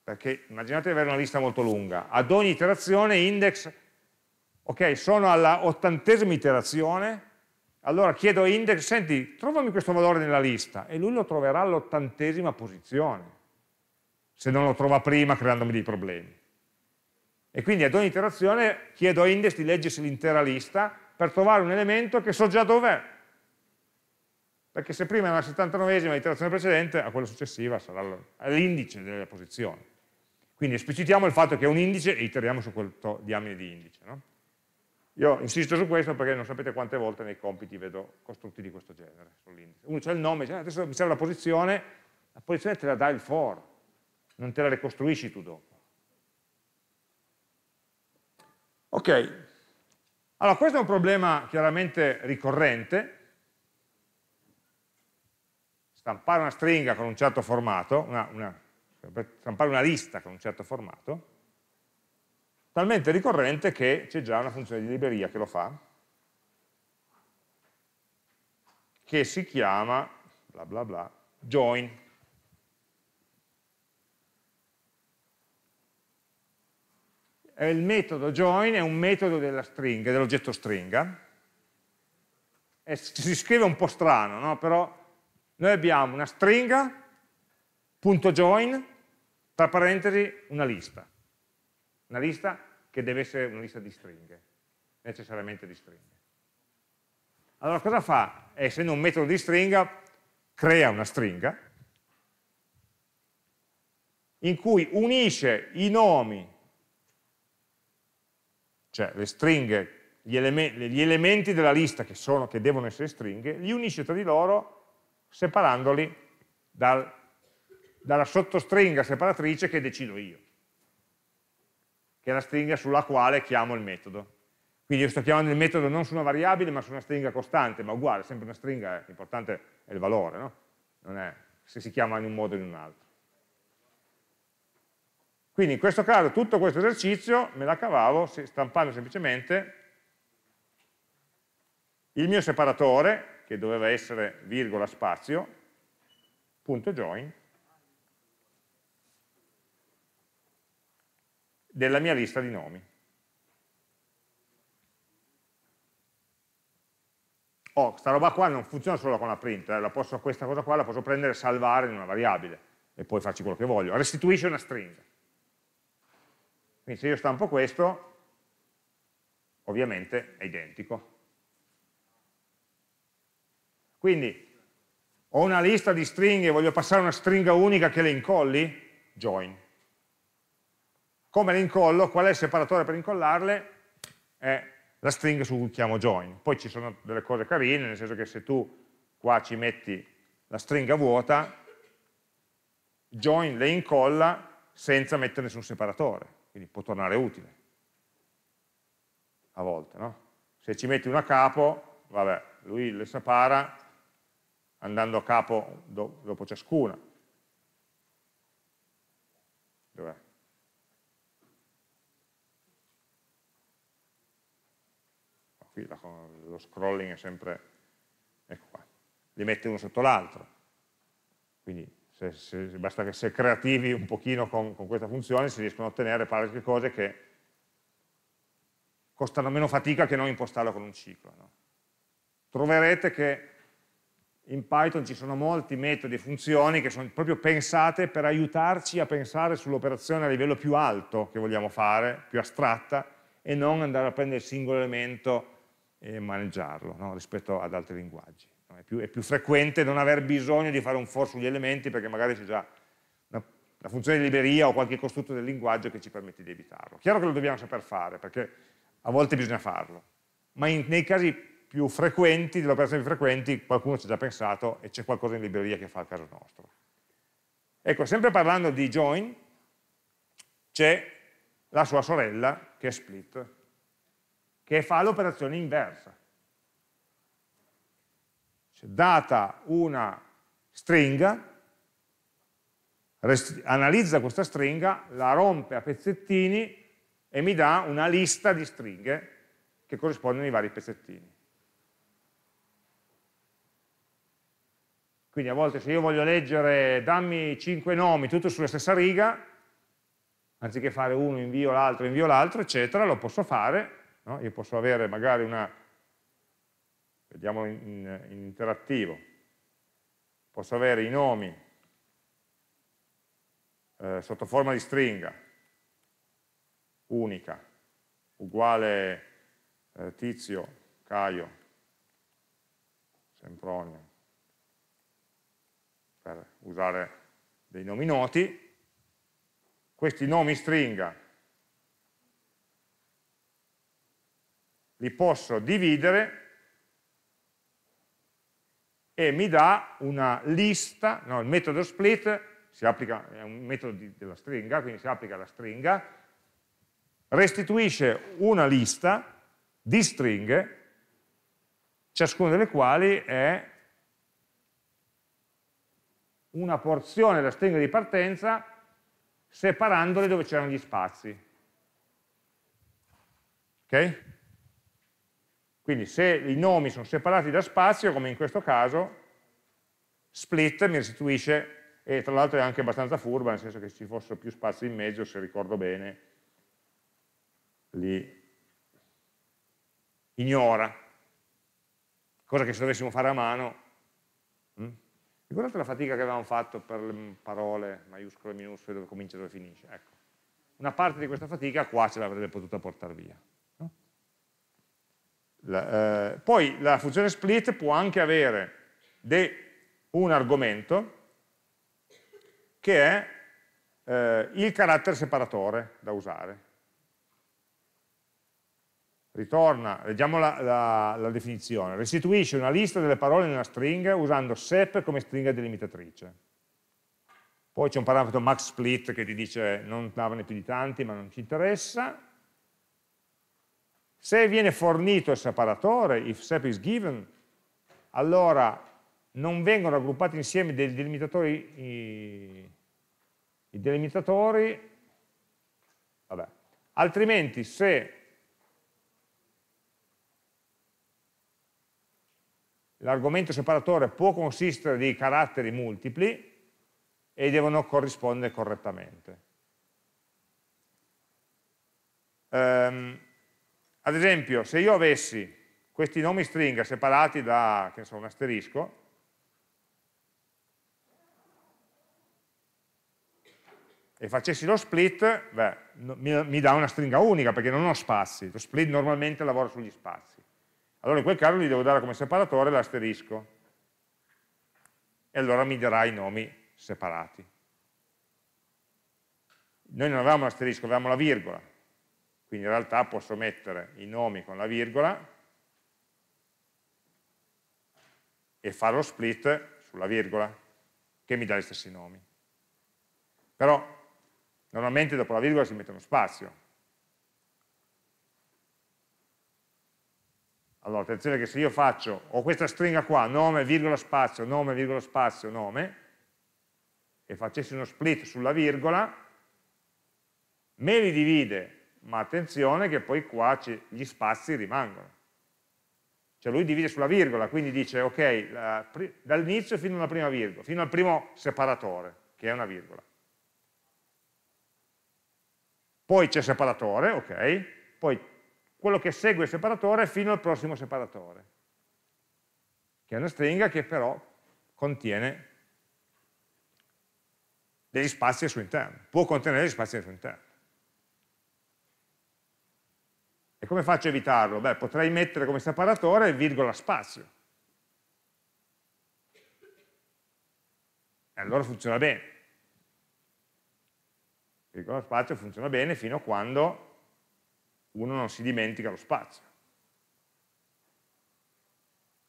Perché immaginate di avere una lista molto lunga. Ad ogni iterazione index, ok, sono alla ottantesima iterazione, allora chiedo a index, senti, trovami questo valore nella lista e lui lo troverà all'ottantesima posizione, se non lo trova prima creandomi dei problemi. E quindi ad ogni iterazione chiedo a index di leggersi l'intera lista per trovare un elemento che so già dov'è. Perché se prima era la 79esima iterazione precedente, a quella successiva sarà l'indice della posizione. Quindi esplicitiamo il fatto che è un indice e iteriamo su quel diamine di indice. No? Io insisto su questo perché non sapete quante volte nei compiti vedo costrutti di questo genere sull'indice. Uno c'è il nome, dice, ah, adesso mi serve la posizione, la posizione te la dà il for, non te la ricostruisci tu dopo. Ok, allora questo è un problema chiaramente ricorrente, stampare una stringa con un certo formato, una, una, stampare una lista con un certo formato, talmente ricorrente che c'è già una funzione di libreria che lo fa, che si chiama bla bla bla join. Il metodo join è un metodo della stringa, dell'oggetto stringa. E si scrive un po' strano, no? però noi abbiamo una stringa, punto join, tra parentesi una lista. Una lista che deve essere una lista di stringhe, necessariamente di stringhe. Allora cosa fa? Eh, essendo un metodo di stringa, crea una stringa in cui unisce i nomi, cioè le stringhe, gli, eleme gli elementi della lista che, sono, che devono essere stringhe, li unisce tra di loro separandoli dal, dalla sottostringa separatrice che decido io è la stringa sulla quale chiamo il metodo. Quindi io sto chiamando il metodo non su una variabile ma su una stringa costante, ma uguale, sempre una stringa, eh, l'importante è il valore, no? non è se si chiama in un modo o in un altro. Quindi in questo caso tutto questo esercizio me la cavavo stampando semplicemente il mio separatore, che doveva essere virgola spazio, punto join, della mia lista di nomi. Oh, sta roba qua non funziona solo con la print, eh, la posso, questa cosa qua la posso prendere e salvare in una variabile e poi farci quello che voglio. Restituisce una stringa. Quindi se io stampo questo, ovviamente è identico. Quindi ho una lista di stringhe e voglio passare una stringa unica che le incolli? Join come le incollo, qual è il separatore per incollarle? È la stringa su cui chiamo join. Poi ci sono delle cose carine, nel senso che se tu qua ci metti la stringa vuota, join le incolla senza mettere nessun separatore, quindi può tornare utile. A volte, no? Se ci metti una capo, vabbè, lui le separa andando a capo dopo ciascuna. Dov'è? qui la, lo scrolling è sempre ecco qua, li mette uno sotto l'altro, quindi se, se, basta che se creativi un pochino con, con questa funzione si riescono a ottenere parecchie cose che costano meno fatica che non impostarlo con un ciclo. No? Troverete che in Python ci sono molti metodi e funzioni che sono proprio pensate per aiutarci a pensare sull'operazione a livello più alto che vogliamo fare, più astratta, e non andare a prendere il singolo elemento e maneggiarlo no? rispetto ad altri linguaggi. No? È, più, è, più, frequente non aver bisogno di fare un for sugli elementi perché magari c'è già una, una, funzione di libreria o qualche costrutto del linguaggio che ci permette di evitarlo. Chiaro che lo dobbiamo saper fare perché a volte bisogna farlo, ma in, nei casi più frequenti, delle operazioni più frequenti, qualcuno ci ha già pensato e c'è qualcosa in libreria che fa il caso nostro. Ecco, sempre parlando di join, c'è la sua sorella che è split, che fa l'operazione inversa. Cioè, data una stringa, analizza questa stringa, la rompe a pezzettini e mi dà una lista di stringhe che corrispondono ai vari pezzettini. Quindi a volte se io voglio leggere dammi 5 nomi tutto sulla stessa riga, anziché fare uno invio l'altro, invio l'altro, eccetera, lo posso fare No? Io posso avere magari una, vediamo in, in interattivo, posso avere i nomi eh, sotto forma di stringa, unica, uguale eh, Tizio, Caio, Sempronio, per usare dei nomi noti, questi nomi stringa li posso dividere e mi dà una lista, no, il metodo split si applica, è un metodo di, della stringa, quindi si applica la stringa, restituisce una lista di stringhe, ciascuna delle quali è una porzione della stringa di partenza separandole dove c'erano gli spazi. Okay? Quindi se i nomi sono separati da spazio, come in questo caso, split mi restituisce, e tra l'altro è anche abbastanza furba, nel senso che se ci fossero più spazi in mezzo, se ricordo bene, li ignora, cosa che se dovessimo fare a mano. Mm? Ricordate la fatica che avevamo fatto per le parole maiuscole e minuscole, dove comincia e dove finisce? Ecco. Una parte di questa fatica qua ce l'avrebbe potuta portare via. La, eh, poi la funzione split può anche avere un argomento che è eh, il carattere separatore da usare. Ritorna, leggiamo la, la, la definizione, restituisce una lista delle parole in una stringa usando sep come stringa delimitatrice. Poi c'è un parametro max split che ti dice non darne più di tanti ma non ci interessa, se viene fornito il separatore, if sep is given, allora non vengono raggruppati insieme dei delimitatori, i, i delimitatori vabbè. altrimenti se l'argomento separatore può consistere di caratteri multipli e devono corrispondere correttamente. Um, ad esempio, se io avessi questi nomi stringa separati da che so, un asterisco, e facessi lo split, beh, mi dà una stringa unica perché non ho spazi, lo split normalmente lavora sugli spazi. Allora in quel caso gli devo dare come separatore l'asterisco e allora mi darà i nomi separati. Noi non avevamo l'asterisco, avevamo la virgola, quindi in realtà posso mettere i nomi con la virgola e fare lo split sulla virgola che mi dà gli stessi nomi però normalmente dopo la virgola si mette uno spazio allora attenzione che se io faccio ho questa stringa qua nome virgola spazio nome virgola spazio nome e facessi uno split sulla virgola me li divide ma attenzione che poi qua gli spazi rimangono. Cioè lui divide sulla virgola, quindi dice ok, dall'inizio fino, fino al primo separatore, che è una virgola. Poi c'è separatore, ok, poi quello che segue il separatore fino al prossimo separatore, che è una stringa che però contiene degli spazi al suo interno, può contenere degli spazi al suo interno. come faccio a evitarlo? Beh, potrei mettere come separatore virgola spazio. E allora funziona bene. Virgola spazio funziona bene fino a quando uno non si dimentica lo spazio.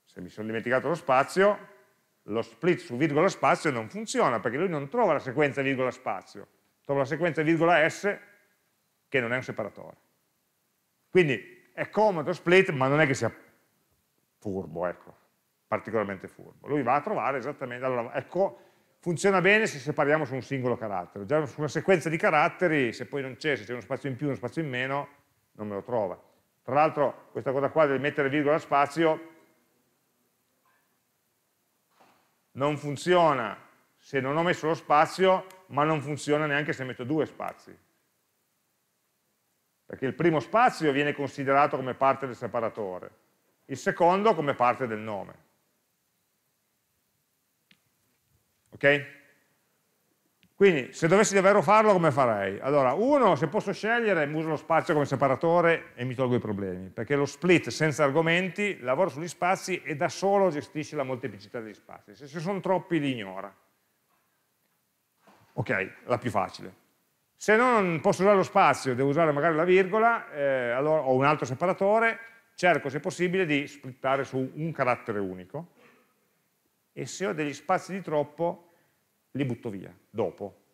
Se mi sono dimenticato lo spazio, lo split su virgola spazio non funziona, perché lui non trova la sequenza virgola spazio, trova la sequenza virgola S che non è un separatore. Quindi è comodo split, ma non è che sia furbo, ecco, particolarmente furbo. Lui va a trovare esattamente, allora, ecco, funziona bene se separiamo su un singolo carattere, già su una sequenza di caratteri, se poi non c'è, se c'è uno spazio in più, uno spazio in meno, non me lo trova. Tra l'altro questa cosa qua del mettere virgola spazio non funziona se non ho messo lo spazio, ma non funziona neanche se metto due spazi perché il primo spazio viene considerato come parte del separatore, il secondo come parte del nome. Ok? Quindi, se dovessi davvero farlo, come farei? Allora, uno, se posso scegliere, uso lo spazio come separatore e mi tolgo i problemi, perché lo split senza argomenti, lavora sugli spazi e da solo gestisce la molteplicità degli spazi. Se ci sono troppi, li ignora. Ok, la più facile. Se non posso usare lo spazio, devo usare magari la virgola, eh, allora ho un altro separatore, cerco se possibile di splittare su un carattere unico e se ho degli spazi di troppo li butto via, dopo.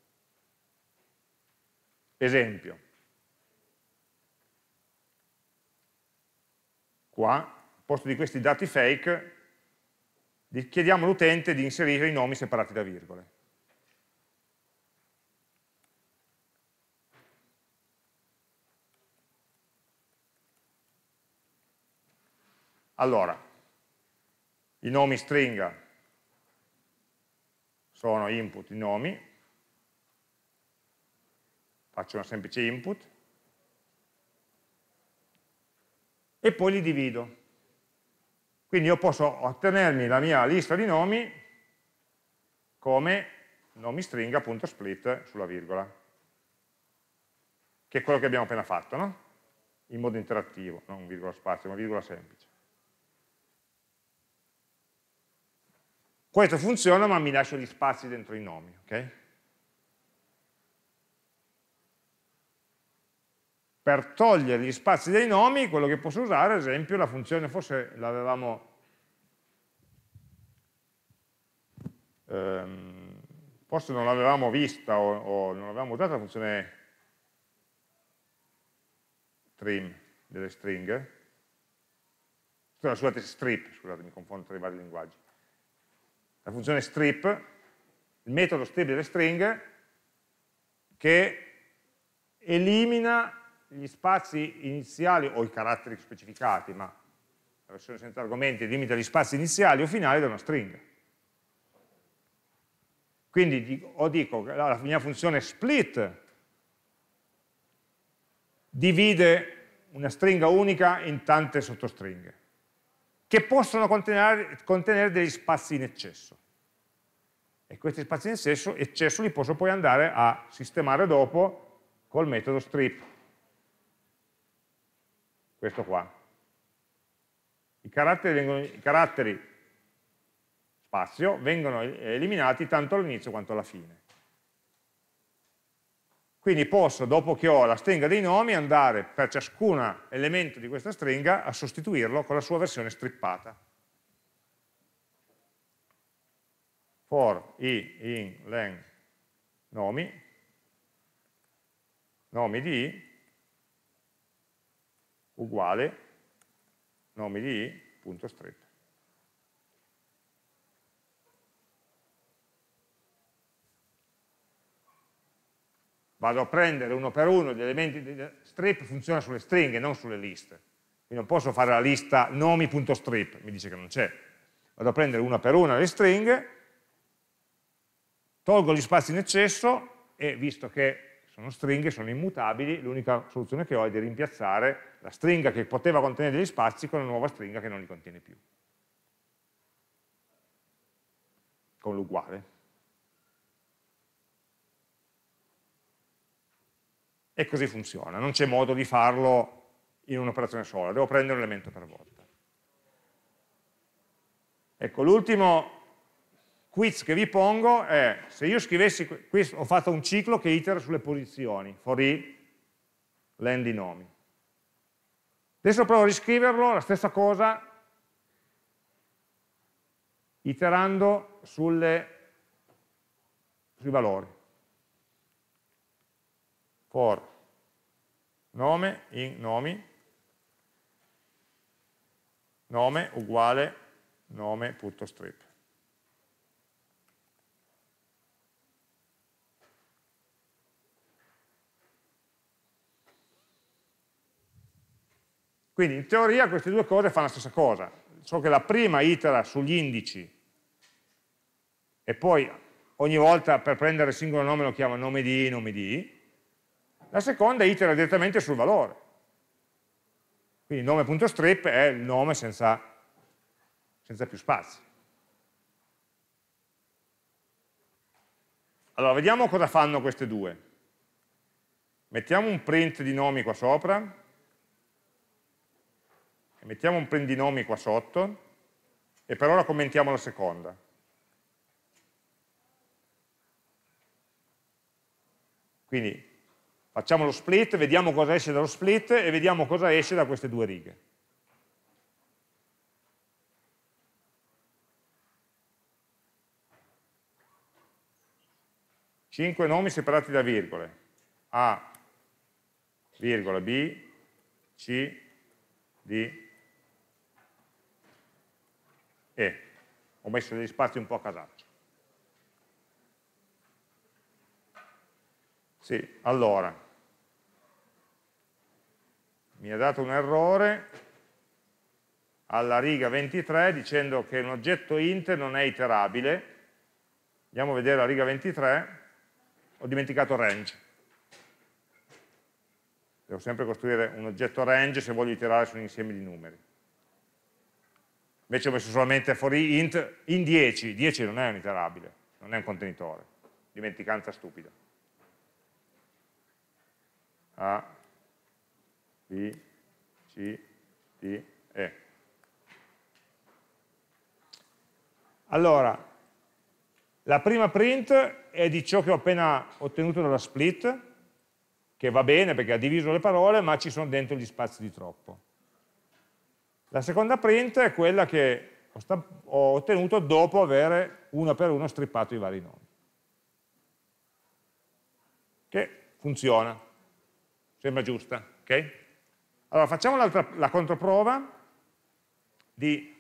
Esempio. Qua, al posto di questi dati fake, chiediamo all'utente di inserire i nomi separati da virgole. Allora, i nomi stringa sono input, i nomi, faccio una semplice input, e poi li divido. Quindi io posso ottenermi la mia lista di nomi come nomi stringa.split sulla virgola, che è quello che abbiamo appena fatto, no? in modo interattivo, non virgola spazio, ma virgola semplice. Questo funziona ma mi lascio gli spazi dentro i nomi, ok? Per togliere gli spazi dei nomi, quello che posso usare, ad esempio, la funzione, forse l'avevamo ehm, forse non l'avevamo vista o, o non avevamo usato la funzione trim delle stringhe, la sua strip, scusate, mi confondo tra i vari linguaggi la funzione strip, il metodo strip delle stringhe, che elimina gli spazi iniziali o i caratteri specificati, ma la versione senza argomenti limita gli spazi iniziali o finali da una stringa. Quindi o dico che la mia funzione split divide una stringa unica in tante sottostringhe che possono contenere, contenere degli spazi in eccesso. E questi spazi in eccesso, eccesso li posso poi andare a sistemare dopo col metodo strip. Questo qua. I caratteri, vengono, i caratteri spazio vengono eliminati tanto all'inizio quanto alla fine. Quindi posso, dopo che ho la stringa dei nomi, andare per ciascun elemento di questa stringa a sostituirlo con la sua versione strippata. For i in len nomi, nomi di i uguale nomi di i punto i.strip. vado a prendere uno per uno gli elementi di strip, funziona sulle stringhe, non sulle liste. Quindi non posso fare la lista nomi.strip, mi dice che non c'è. Vado a prendere una per una le stringhe, tolgo gli spazi in eccesso e visto che sono stringhe, sono immutabili, l'unica soluzione che ho è di rimpiazzare la stringa che poteva contenere degli spazi con una nuova stringa che non li contiene più. Con l'uguale. e così funziona. Non c'è modo di farlo in un'operazione sola, devo prendere un elemento per volta. Ecco, l'ultimo quiz che vi pongo è, se io scrivessi, qui ho fatto un ciclo che itera sulle posizioni, for i land i nomi. Adesso provo a riscriverlo, la stessa cosa, iterando sulle, sui valori for nome in nomi, nome uguale nome.strip. Quindi in teoria queste due cose fanno la stessa cosa. So che la prima itera sugli indici e poi ogni volta per prendere il singolo nome lo chiama nome di, nome di, la seconda itera direttamente sul valore. Quindi nome.strip è il nome senza, senza più spazi. Allora, vediamo cosa fanno queste due. Mettiamo un print di nomi qua sopra, mettiamo un print di nomi qua sotto, e per ora commentiamo la seconda. Quindi Facciamo lo split, vediamo cosa esce dallo split e vediamo cosa esce da queste due righe. Cinque nomi separati da virgole. A, virgola, B, C, D, E. Ho messo degli spazi un po' a casaccio. Sì, allora, mi ha dato un errore alla riga 23 dicendo che un oggetto int non è iterabile. Andiamo a vedere la riga 23, ho dimenticato range. Devo sempre costruire un oggetto range se voglio iterare su un insieme di numeri. Invece ho messo solamente for int in 10, 10 non è un iterabile, non è un contenitore, dimenticanza stupida. Ah, B, C, D, E. Allora, la prima print è di ciò che ho appena ottenuto dalla split, che va bene perché ha diviso le parole, ma ci sono dentro gli spazi di troppo. La seconda print è quella che ho ottenuto dopo aver uno per uno strippato i vari nomi. Che funziona, sembra giusta, ok? Allora facciamo la controprova di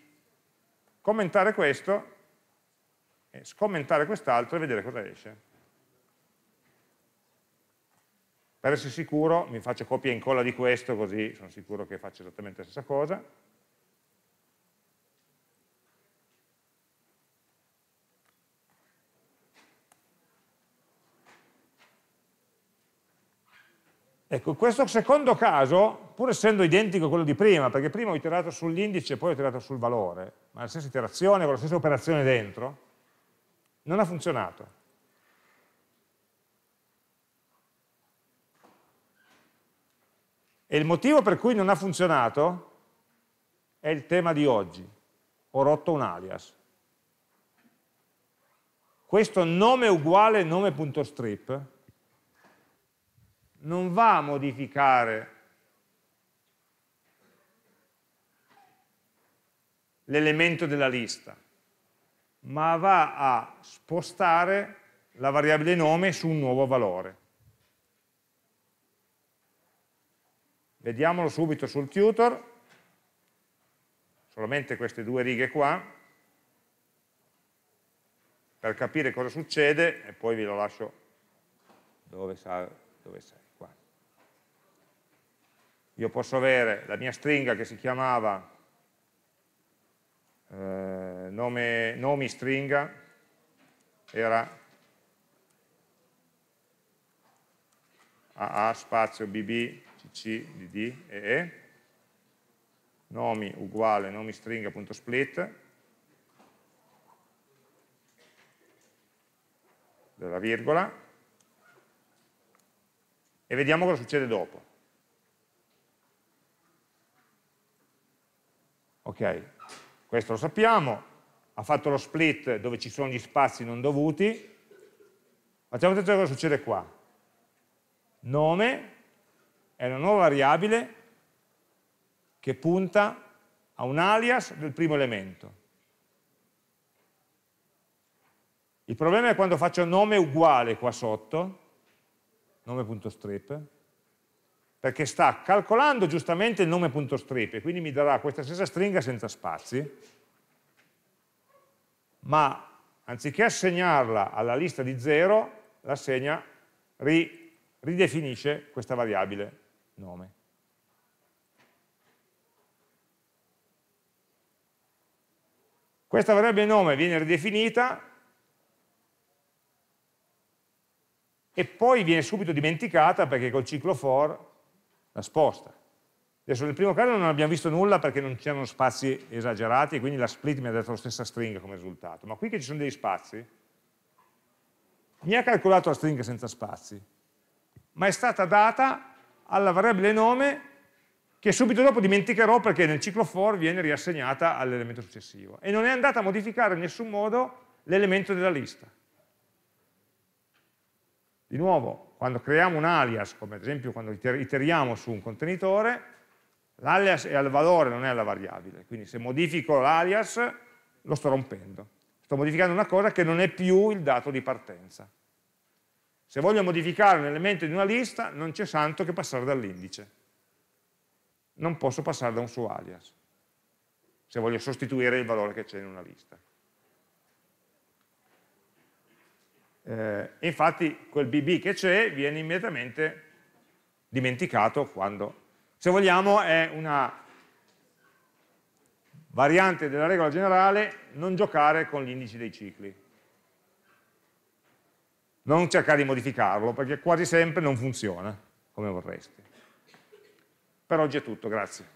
commentare questo, scommentare quest'altro e vedere cosa esce. Per essere sicuro mi faccio copia e incolla di questo così sono sicuro che faccio esattamente la stessa cosa. Ecco, questo secondo caso, pur essendo identico a quello di prima, perché prima ho iterato sull'indice e poi ho iterato sul valore, ma la stessa iterazione, con la stessa operazione dentro, non ha funzionato. E il motivo per cui non ha funzionato è il tema di oggi. Ho rotto un alias. Questo nome uguale nome.strip non va a modificare l'elemento della lista, ma va a spostare la variabile nome su un nuovo valore. Vediamolo subito sul tutor, solamente queste due righe qua, per capire cosa succede e poi vi lo lascio dove, dove sei io posso avere la mia stringa che si chiamava eh, nome, nomi stringa, era AA spazio BB CC DD E nomi uguale nomi stringa.split della virgola e vediamo cosa succede dopo. Ok, questo lo sappiamo, ha fatto lo split dove ci sono gli spazi non dovuti. Facciamo attenzione a cosa succede qua. Nome è una nuova variabile che punta a un alias del primo elemento. Il problema è quando faccio nome uguale qua sotto, nome.strip, perché sta calcolando giustamente il nome.strip e quindi mi darà questa stessa stringa senza spazi, ma anziché assegnarla alla lista di 0, l'assegna, ri, ridefinisce questa variabile nome. Questa variabile nome viene ridefinita e poi viene subito dimenticata perché col ciclo for la sposta. Adesso nel primo caso non abbiamo visto nulla perché non c'erano spazi esagerati, e quindi la split mi ha dato la stessa stringa come risultato, ma qui che ci sono degli spazi, mi ha calcolato la stringa senza spazi, ma è stata data alla variabile nome che subito dopo dimenticherò perché nel ciclo for viene riassegnata all'elemento successivo e non è andata a modificare in nessun modo l'elemento della lista. Di nuovo, quando creiamo un alias, come ad esempio quando iteriamo su un contenitore, l'alias è al valore, non è alla variabile. Quindi se modifico l'alias lo sto rompendo. Sto modificando una cosa che non è più il dato di partenza. Se voglio modificare un elemento di una lista, non c'è santo che passare dall'indice. Non posso passare da un suo alias, se voglio sostituire il valore che c'è in una lista. eh, infatti quel BB che c'è viene immediatamente dimenticato quando, se vogliamo, è una variante della regola generale non giocare con gli indici dei cicli. Non cercare di modificarlo, perché quasi sempre non funziona come vorresti. Per oggi è tutto, grazie.